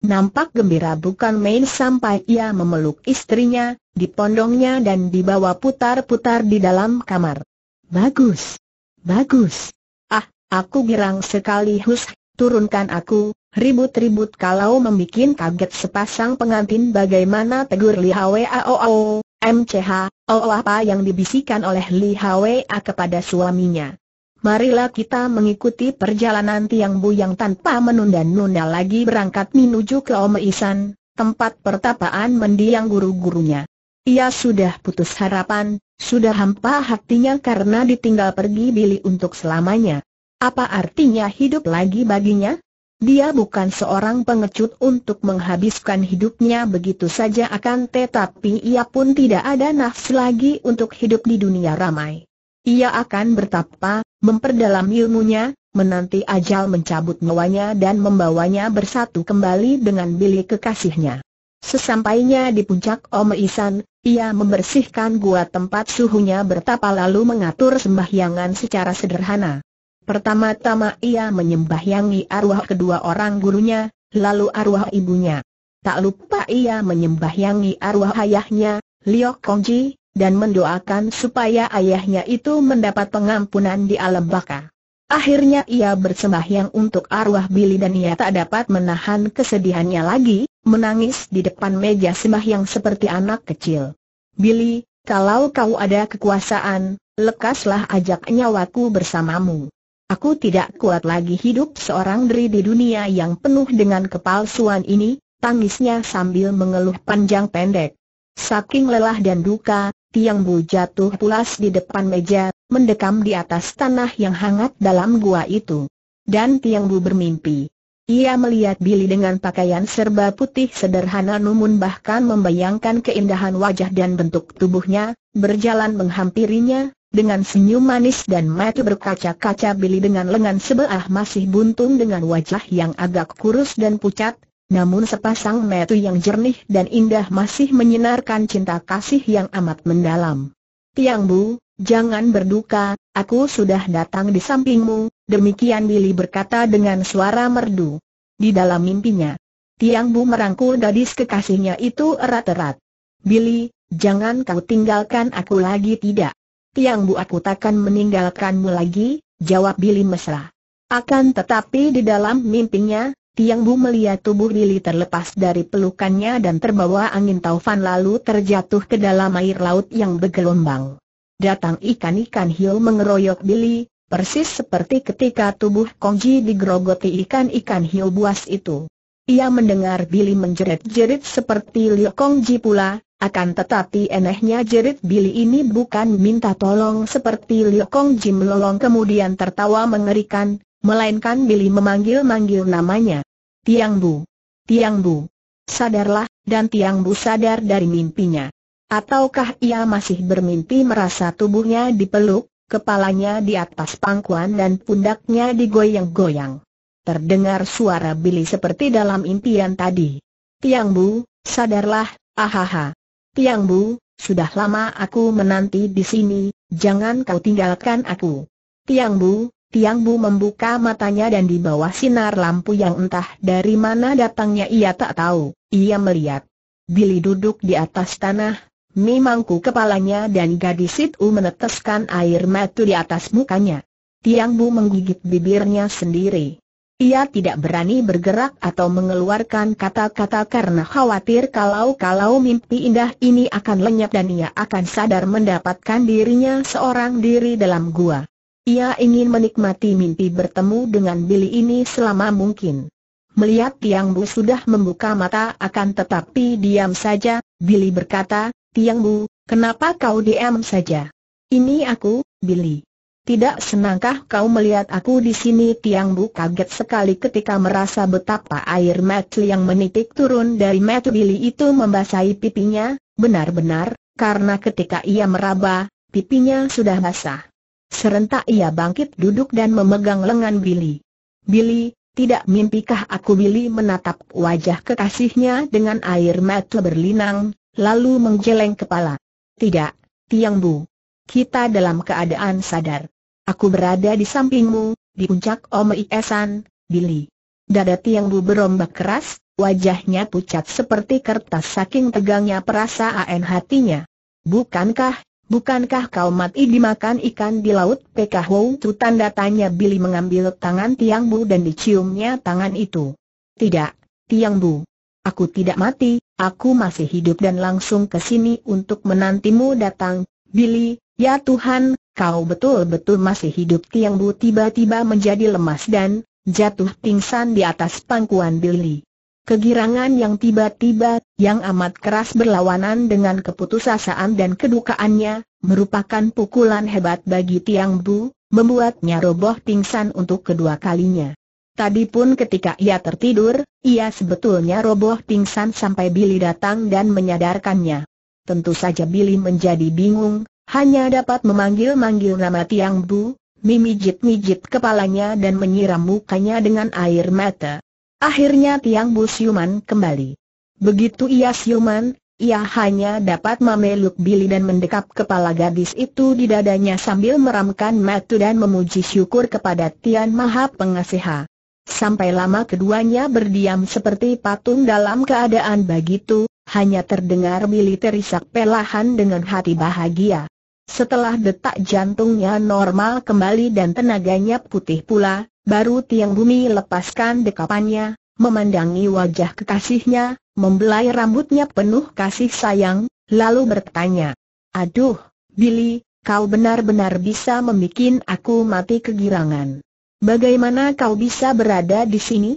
Nampak gembira bukan main sampai ia memeluk istrinya, dipondongnya dan dibawa putar-putar di dalam kamar. Bagus! Bagus! Ah, aku girang sekali Hus turunkan aku, ribut-ribut kalau membuat kaget sepasang pengantin bagaimana tegur Li Hwao, MCH, oh apa yang dibisikan oleh Li A kepada suaminya. Marilah kita mengikuti perjalanan Tiang bu yang tanpa menunda-nunda lagi berangkat menuju ke Omeisan, tempat pertapaan mendiang guru-gurunya. Ia sudah putus harapan, sudah hampa hatinya karena ditinggal pergi Billy untuk selamanya. Apa artinya hidup lagi baginya? Dia bukan seorang pengecut untuk menghabiskan hidupnya begitu saja akan tetapi ia pun tidak ada nafsu lagi untuk hidup di dunia ramai. Ia akan bertapa, memperdalam ilmunya, menanti ajal mencabut nyawanya dan membawanya bersatu kembali dengan bilik kekasihnya. Sesampainya di puncak Om Isan, ia membersihkan gua tempat suhunya bertapa lalu mengatur sembahyangan secara sederhana. Pertama-tama ia menyembahyangi arwah kedua orang gurunya, lalu arwah ibunya. Tak lupa ia menyembahyangi arwah ayahnya, Liok Kongji, dan mendoakan supaya ayahnya itu mendapat pengampunan di alam baka. Akhirnya ia bersembahyang untuk arwah Billy dan ia tak dapat menahan kesedihannya lagi, menangis di depan meja sembahyang seperti anak kecil. Billy, kalau kau ada kekuasaan, lekaslah ajak nyawaku bersamamu. Aku tidak kuat lagi hidup seorang diri di dunia yang penuh dengan kepalsuan ini, tangisnya sambil mengeluh panjang pendek. Saking lelah dan duka, Tiang Bu jatuh pulas di depan meja, mendekam di atas tanah yang hangat dalam gua itu. Dan Tiang Bu bermimpi. Ia melihat Billy dengan pakaian serba putih sederhana namun bahkan membayangkan keindahan wajah dan bentuk tubuhnya, berjalan menghampirinya, dengan senyum manis dan mata berkaca-kaca Billy dengan lengan sebelah masih buntung dengan wajah yang agak kurus dan pucat, namun sepasang mata yang jernih dan indah masih menyinarkan cinta kasih yang amat mendalam. Tiang Bu, jangan berduka, aku sudah datang di sampingmu, demikian Billy berkata dengan suara merdu. Di dalam mimpinya, Tiang Bu merangkul gadis kekasihnya itu erat-erat. Billy, jangan kau tinggalkan aku lagi tidak. Tiang buatku takkan meninggalkanmu lagi, jawab Billy mesra. Akan tetapi di dalam mimpinya, Tiang Bu melihat tubuh Billy terlepas dari pelukannya dan terbawa angin taufan lalu terjatuh ke dalam air laut yang bergelombang. Datang ikan-ikan hiu mengeroyok Billy, persis seperti ketika tubuh Kongji digerogoti ikan-ikan hiu buas itu. Ia mendengar Billy menjerit-jerit seperti Liu Kongji pula, akan tetapi enehnya jerit Billy ini bukan minta tolong seperti Liu Kong Jim Lolong kemudian tertawa mengerikan, melainkan Billy memanggil-manggil namanya. Tiang Bu. Tiang Bu. Sadarlah, dan Tiang Bu sadar dari mimpinya. Ataukah ia masih bermimpi merasa tubuhnya dipeluk, kepalanya di atas pangkuan dan pundaknya digoyang-goyang. Terdengar suara Billy seperti dalam impian tadi. Tiang Bu, sadarlah, ahaha. Tiang Bu, sudah lama aku menanti di sini, jangan kau tinggalkan aku. Tiang Bu, Tiang Bu membuka matanya dan di bawah sinar lampu yang entah dari mana datangnya ia tak tahu, ia melihat. Billy duduk di atas tanah, memangku kepalanya dan gadis itu meneteskan air mata di atas mukanya. Tiang Bu menggigit bibirnya sendiri. Ia tidak berani bergerak atau mengeluarkan kata-kata karena khawatir kalau-kalau mimpi indah ini akan lenyap dan ia akan sadar mendapatkan dirinya seorang diri dalam gua. Ia ingin menikmati mimpi bertemu dengan Billy ini selama mungkin. Melihat Tiang Bu sudah membuka mata akan tetapi diam saja, Billy berkata, Tiang Bu, kenapa kau diam saja? Ini aku, Billy. Tidak senangkah kau melihat aku di sini? Tiang Bu kaget sekali ketika merasa betapa air mata yang menitik turun dari mata Billy itu membasahi pipinya, benar-benar, karena ketika ia meraba, pipinya sudah basah. Serentak ia bangkit duduk dan memegang lengan Billy. Billy, tidak mimpikah aku Billy menatap wajah kekasihnya dengan air mata berlinang, lalu menggeleng kepala. Tidak, Tiang Bu. Kita dalam keadaan sadar. Aku berada di sampingmu, di puncak Om Iesan, Billy. Dada Tiang Bu berombak keras, wajahnya pucat seperti kertas saking tegangnya perasaan hatinya. Bukankah, bukankah kau mati dimakan ikan di laut PKH itu tanda tanya Billy mengambil tangan Tiang Bu dan diciumnya tangan itu. Tidak, Tiang Bu. Aku tidak mati, aku masih hidup dan langsung ke sini untuk menantimu datang, Billy, ya Tuhan, kau betul-betul masih hidup Tiang Bu tiba-tiba menjadi lemas dan jatuh pingsan di atas pangkuan Billy. Kegirangan yang tiba-tiba, yang amat keras berlawanan dengan keputusasaan dan kedukaannya, merupakan pukulan hebat bagi Tiang Bu, membuatnya roboh pingsan untuk kedua kalinya. Tadi pun ketika ia tertidur, ia sebetulnya roboh pingsan sampai Billy datang dan menyadarkannya. Tentu saja Billy menjadi bingung, hanya dapat memanggil-manggil nama Tiang Bu, memijit-mijit kepalanya dan menyiram mukanya dengan air mata. Akhirnya Tiang Bu siuman kembali. Begitu ia siuman, ia hanya dapat memeluk Billy dan mendekap kepala gadis itu di dadanya sambil meramkan mata dan memuji syukur kepada Tian Maha Pengasiha. Sampai lama keduanya berdiam seperti patung dalam keadaan begitu, hanya terdengar Billy terisak pelahan dengan hati bahagia. Setelah detak jantungnya normal kembali dan tenaganya putih pula, baru Tiang Bumi lepaskan dekapannya, memandangi wajah kekasihnya, membelai rambutnya penuh kasih sayang, lalu bertanya, Aduh, Billy, kau benar-benar bisa membuat aku mati kegirangan. Bagaimana kau bisa berada di sini?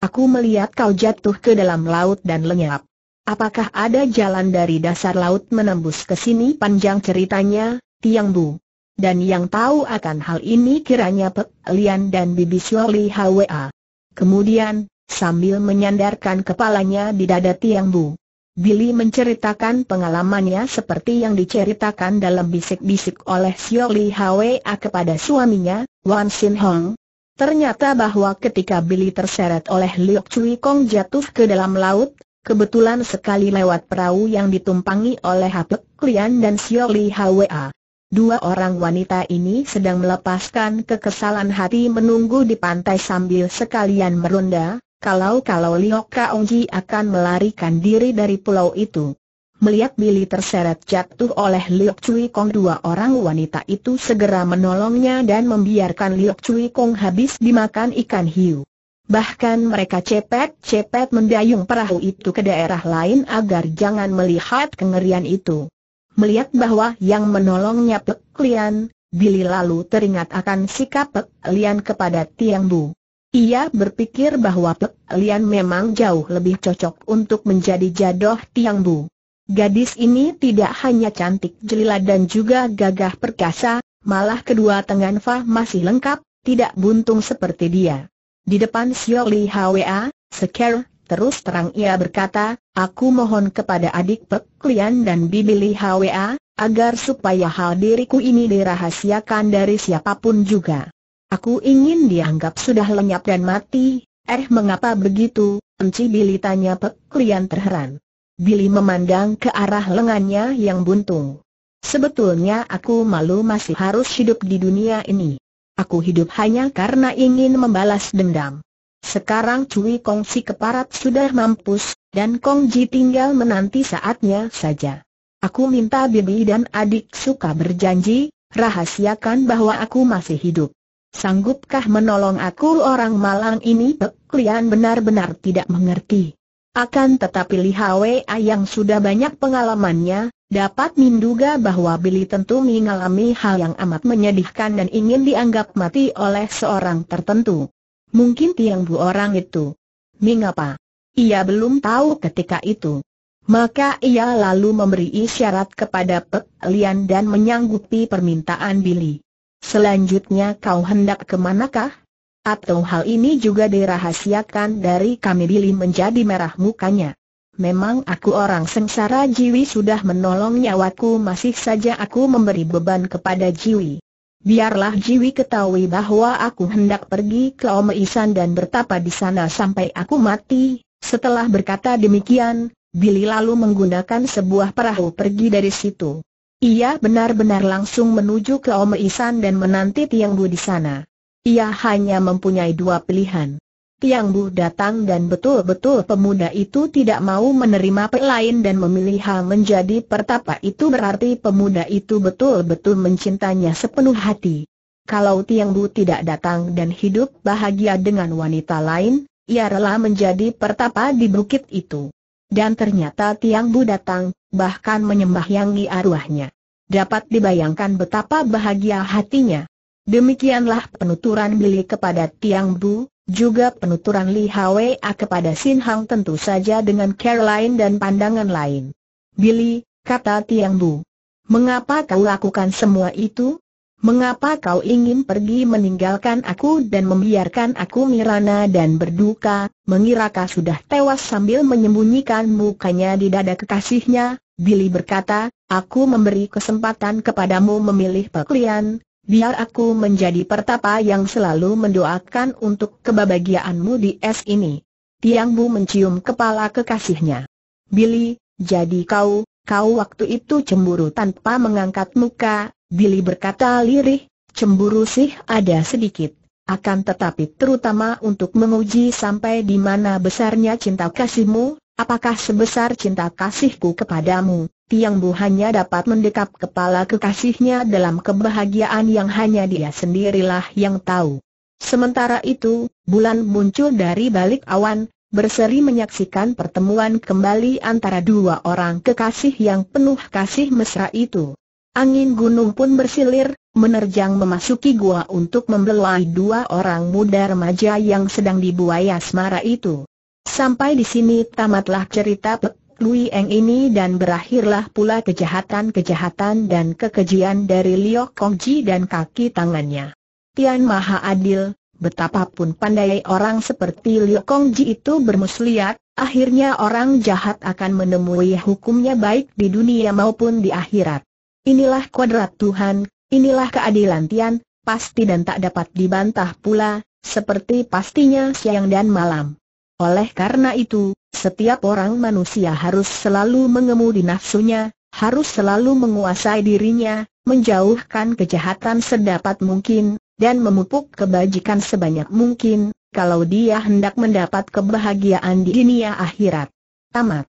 Aku melihat kau jatuh ke dalam laut dan lenyap. Apakah ada jalan dari dasar laut menembus ke sini panjang ceritanya, Tiang Bu? Dan yang tahu akan hal ini kiranya Pek Lian dan Bibi Shirley HWA. Kemudian, sambil menyandarkan kepalanya di dada Tiang Bu. Billy menceritakan pengalamannya seperti yang diceritakan dalam bisik-bisik oleh Shirley HWA kepada suaminya, Wan Sin Hong. Ternyata bahwa ketika Billy terseret oleh Liu Cui Kong jatuh ke dalam laut, Kebetulan sekali lewat perahu yang ditumpangi oleh Hapek Klian dan Sioli Hwa. Dua orang wanita ini sedang melepaskan kekesalan hati menunggu di pantai sambil sekalian meronda, kalau-kalau Liok Kaongji akan melarikan diri dari pulau itu. Melihat Billy terseret jatuh oleh Liok Cui Kong dua orang wanita itu segera menolongnya dan membiarkan Liok Cui Kong habis dimakan ikan hiu. Bahkan mereka cepet-cepet mendayung perahu itu ke daerah lain agar jangan melihat kengerian itu. Melihat bahwa yang menolongnya Pek Lian, Billy lalu teringat akan sikap Pek Lian kepada Tiang Bu. Ia berpikir bahwa Pek Lian memang jauh lebih cocok untuk menjadi jadoh Tiang Bu. Gadis ini tidak hanya cantik jelila dan juga gagah perkasa, malah kedua tangan Fa masih lengkap, tidak buntung seperti dia. Di depan Xiao Li Hwa, Seker, terus terang ia berkata, aku mohon kepada adik Pek Lian dan Bibi Li Hwa, agar supaya hal diriku ini dirahasiakan dari siapapun juga. Aku ingin dianggap sudah lenyap dan mati, eh mengapa begitu, Enci Billy tanya Pek Lian terheran. Billy memandang ke arah lengannya yang buntung. Sebetulnya aku malu masih harus hidup di dunia ini. Aku hidup hanya karena ingin membalas dendam. Sekarang Cui Kong si keparat sudah mampus, dan Kong Ji tinggal menanti saatnya saja. Aku minta bibi dan adik suka berjanji, rahasiakan bahwa aku masih hidup. Sanggupkah menolong aku orang malang ini? Kalian benar-benar tidak mengerti. Akan tetapi Li Hwa yang sudah banyak pengalamannya, Dapat menduga bahwa Billy tentu mengalami hal yang amat menyedihkan dan ingin dianggap mati oleh seorang tertentu. Mungkin tiang bu orang itu. Mengapa? Ia belum tahu ketika itu. Maka ia lalu memberi isyarat kepada Pek Lian dan menyanggupi permintaan Billy. Selanjutnya kau hendak kemanakah? Atau hal ini juga dirahasiakan dari kami Billy menjadi merah mukanya. Memang aku orang sengsara Jiwi sudah menolong nyawaku masih saja aku memberi beban kepada Jiwi. Biarlah Jiwi ketahui bahwa aku hendak pergi ke Isan dan bertapa di sana sampai aku mati. Setelah berkata demikian, Billy lalu menggunakan sebuah perahu pergi dari situ. Ia benar-benar langsung menuju ke Isan dan menanti Tiang Bu di sana. Ia hanya mempunyai dua pilihan. Tiang Bu datang dan betul-betul pemuda itu tidak mau menerima lain dan memilih hal menjadi pertapa itu berarti pemuda itu betul-betul mencintanya sepenuh hati. Kalau Tiang Bu tidak datang dan hidup bahagia dengan wanita lain, ia rela menjadi pertapa di bukit itu. Dan ternyata Tiang Bu datang, bahkan menyembahyangi arwahnya. Dapat dibayangkan betapa bahagia hatinya. Demikianlah penuturan Billy kepada Tiang Bu, juga penuturan Li Hwa kepada Sin Hang tentu saja dengan care lain dan pandangan lain. Billy, kata Tiang Bu. Mengapa kau lakukan semua itu? Mengapa kau ingin pergi meninggalkan aku dan membiarkan aku mirana dan berduka, mengira kau sudah tewas sambil menyembunyikan mukanya di dada kekasihnya? Billy berkata, aku memberi kesempatan kepadamu memilih pilihan, biar aku menjadi pertapa yang selalu mendoakan untuk kebahagiaanmu di es ini. Tiang Bu mencium kepala kekasihnya. Billy, jadi kau, kau waktu itu cemburu tanpa mengangkat muka, Billy berkata lirih, cemburu sih ada sedikit. Akan tetapi terutama untuk menguji sampai di mana besarnya cinta kasihmu, Apakah sebesar cinta kasihku kepadamu, Tiang Bu hanya dapat mendekap kepala kekasihnya dalam kebahagiaan yang hanya dia sendirilah yang tahu. Sementara itu, bulan muncul dari balik awan, berseri menyaksikan pertemuan kembali antara dua orang kekasih yang penuh kasih mesra itu. Angin gunung pun bersilir, menerjang memasuki gua untuk membelai dua orang muda remaja yang sedang dibuai asmara itu. Sampai di sini tamatlah cerita Pek Lui Eng ini dan berakhirlah pula kejahatan-kejahatan dan kekejian dari Kong Kongji dan kaki tangannya. Tian Maha Adil, betapapun pandai orang seperti Kong Kongji itu bermusliat, akhirnya orang jahat akan menemui hukumnya baik di dunia maupun di akhirat. Inilah kuadrat Tuhan, inilah keadilan Tian, pasti dan tak dapat dibantah pula, seperti pastinya siang dan malam. Oleh karena itu, setiap orang manusia harus selalu mengemudi nafsunya, harus selalu menguasai dirinya, menjauhkan kejahatan sedapat mungkin, dan memupuk kebajikan sebanyak mungkin, kalau dia hendak mendapat kebahagiaan di dunia akhirat. Tamat.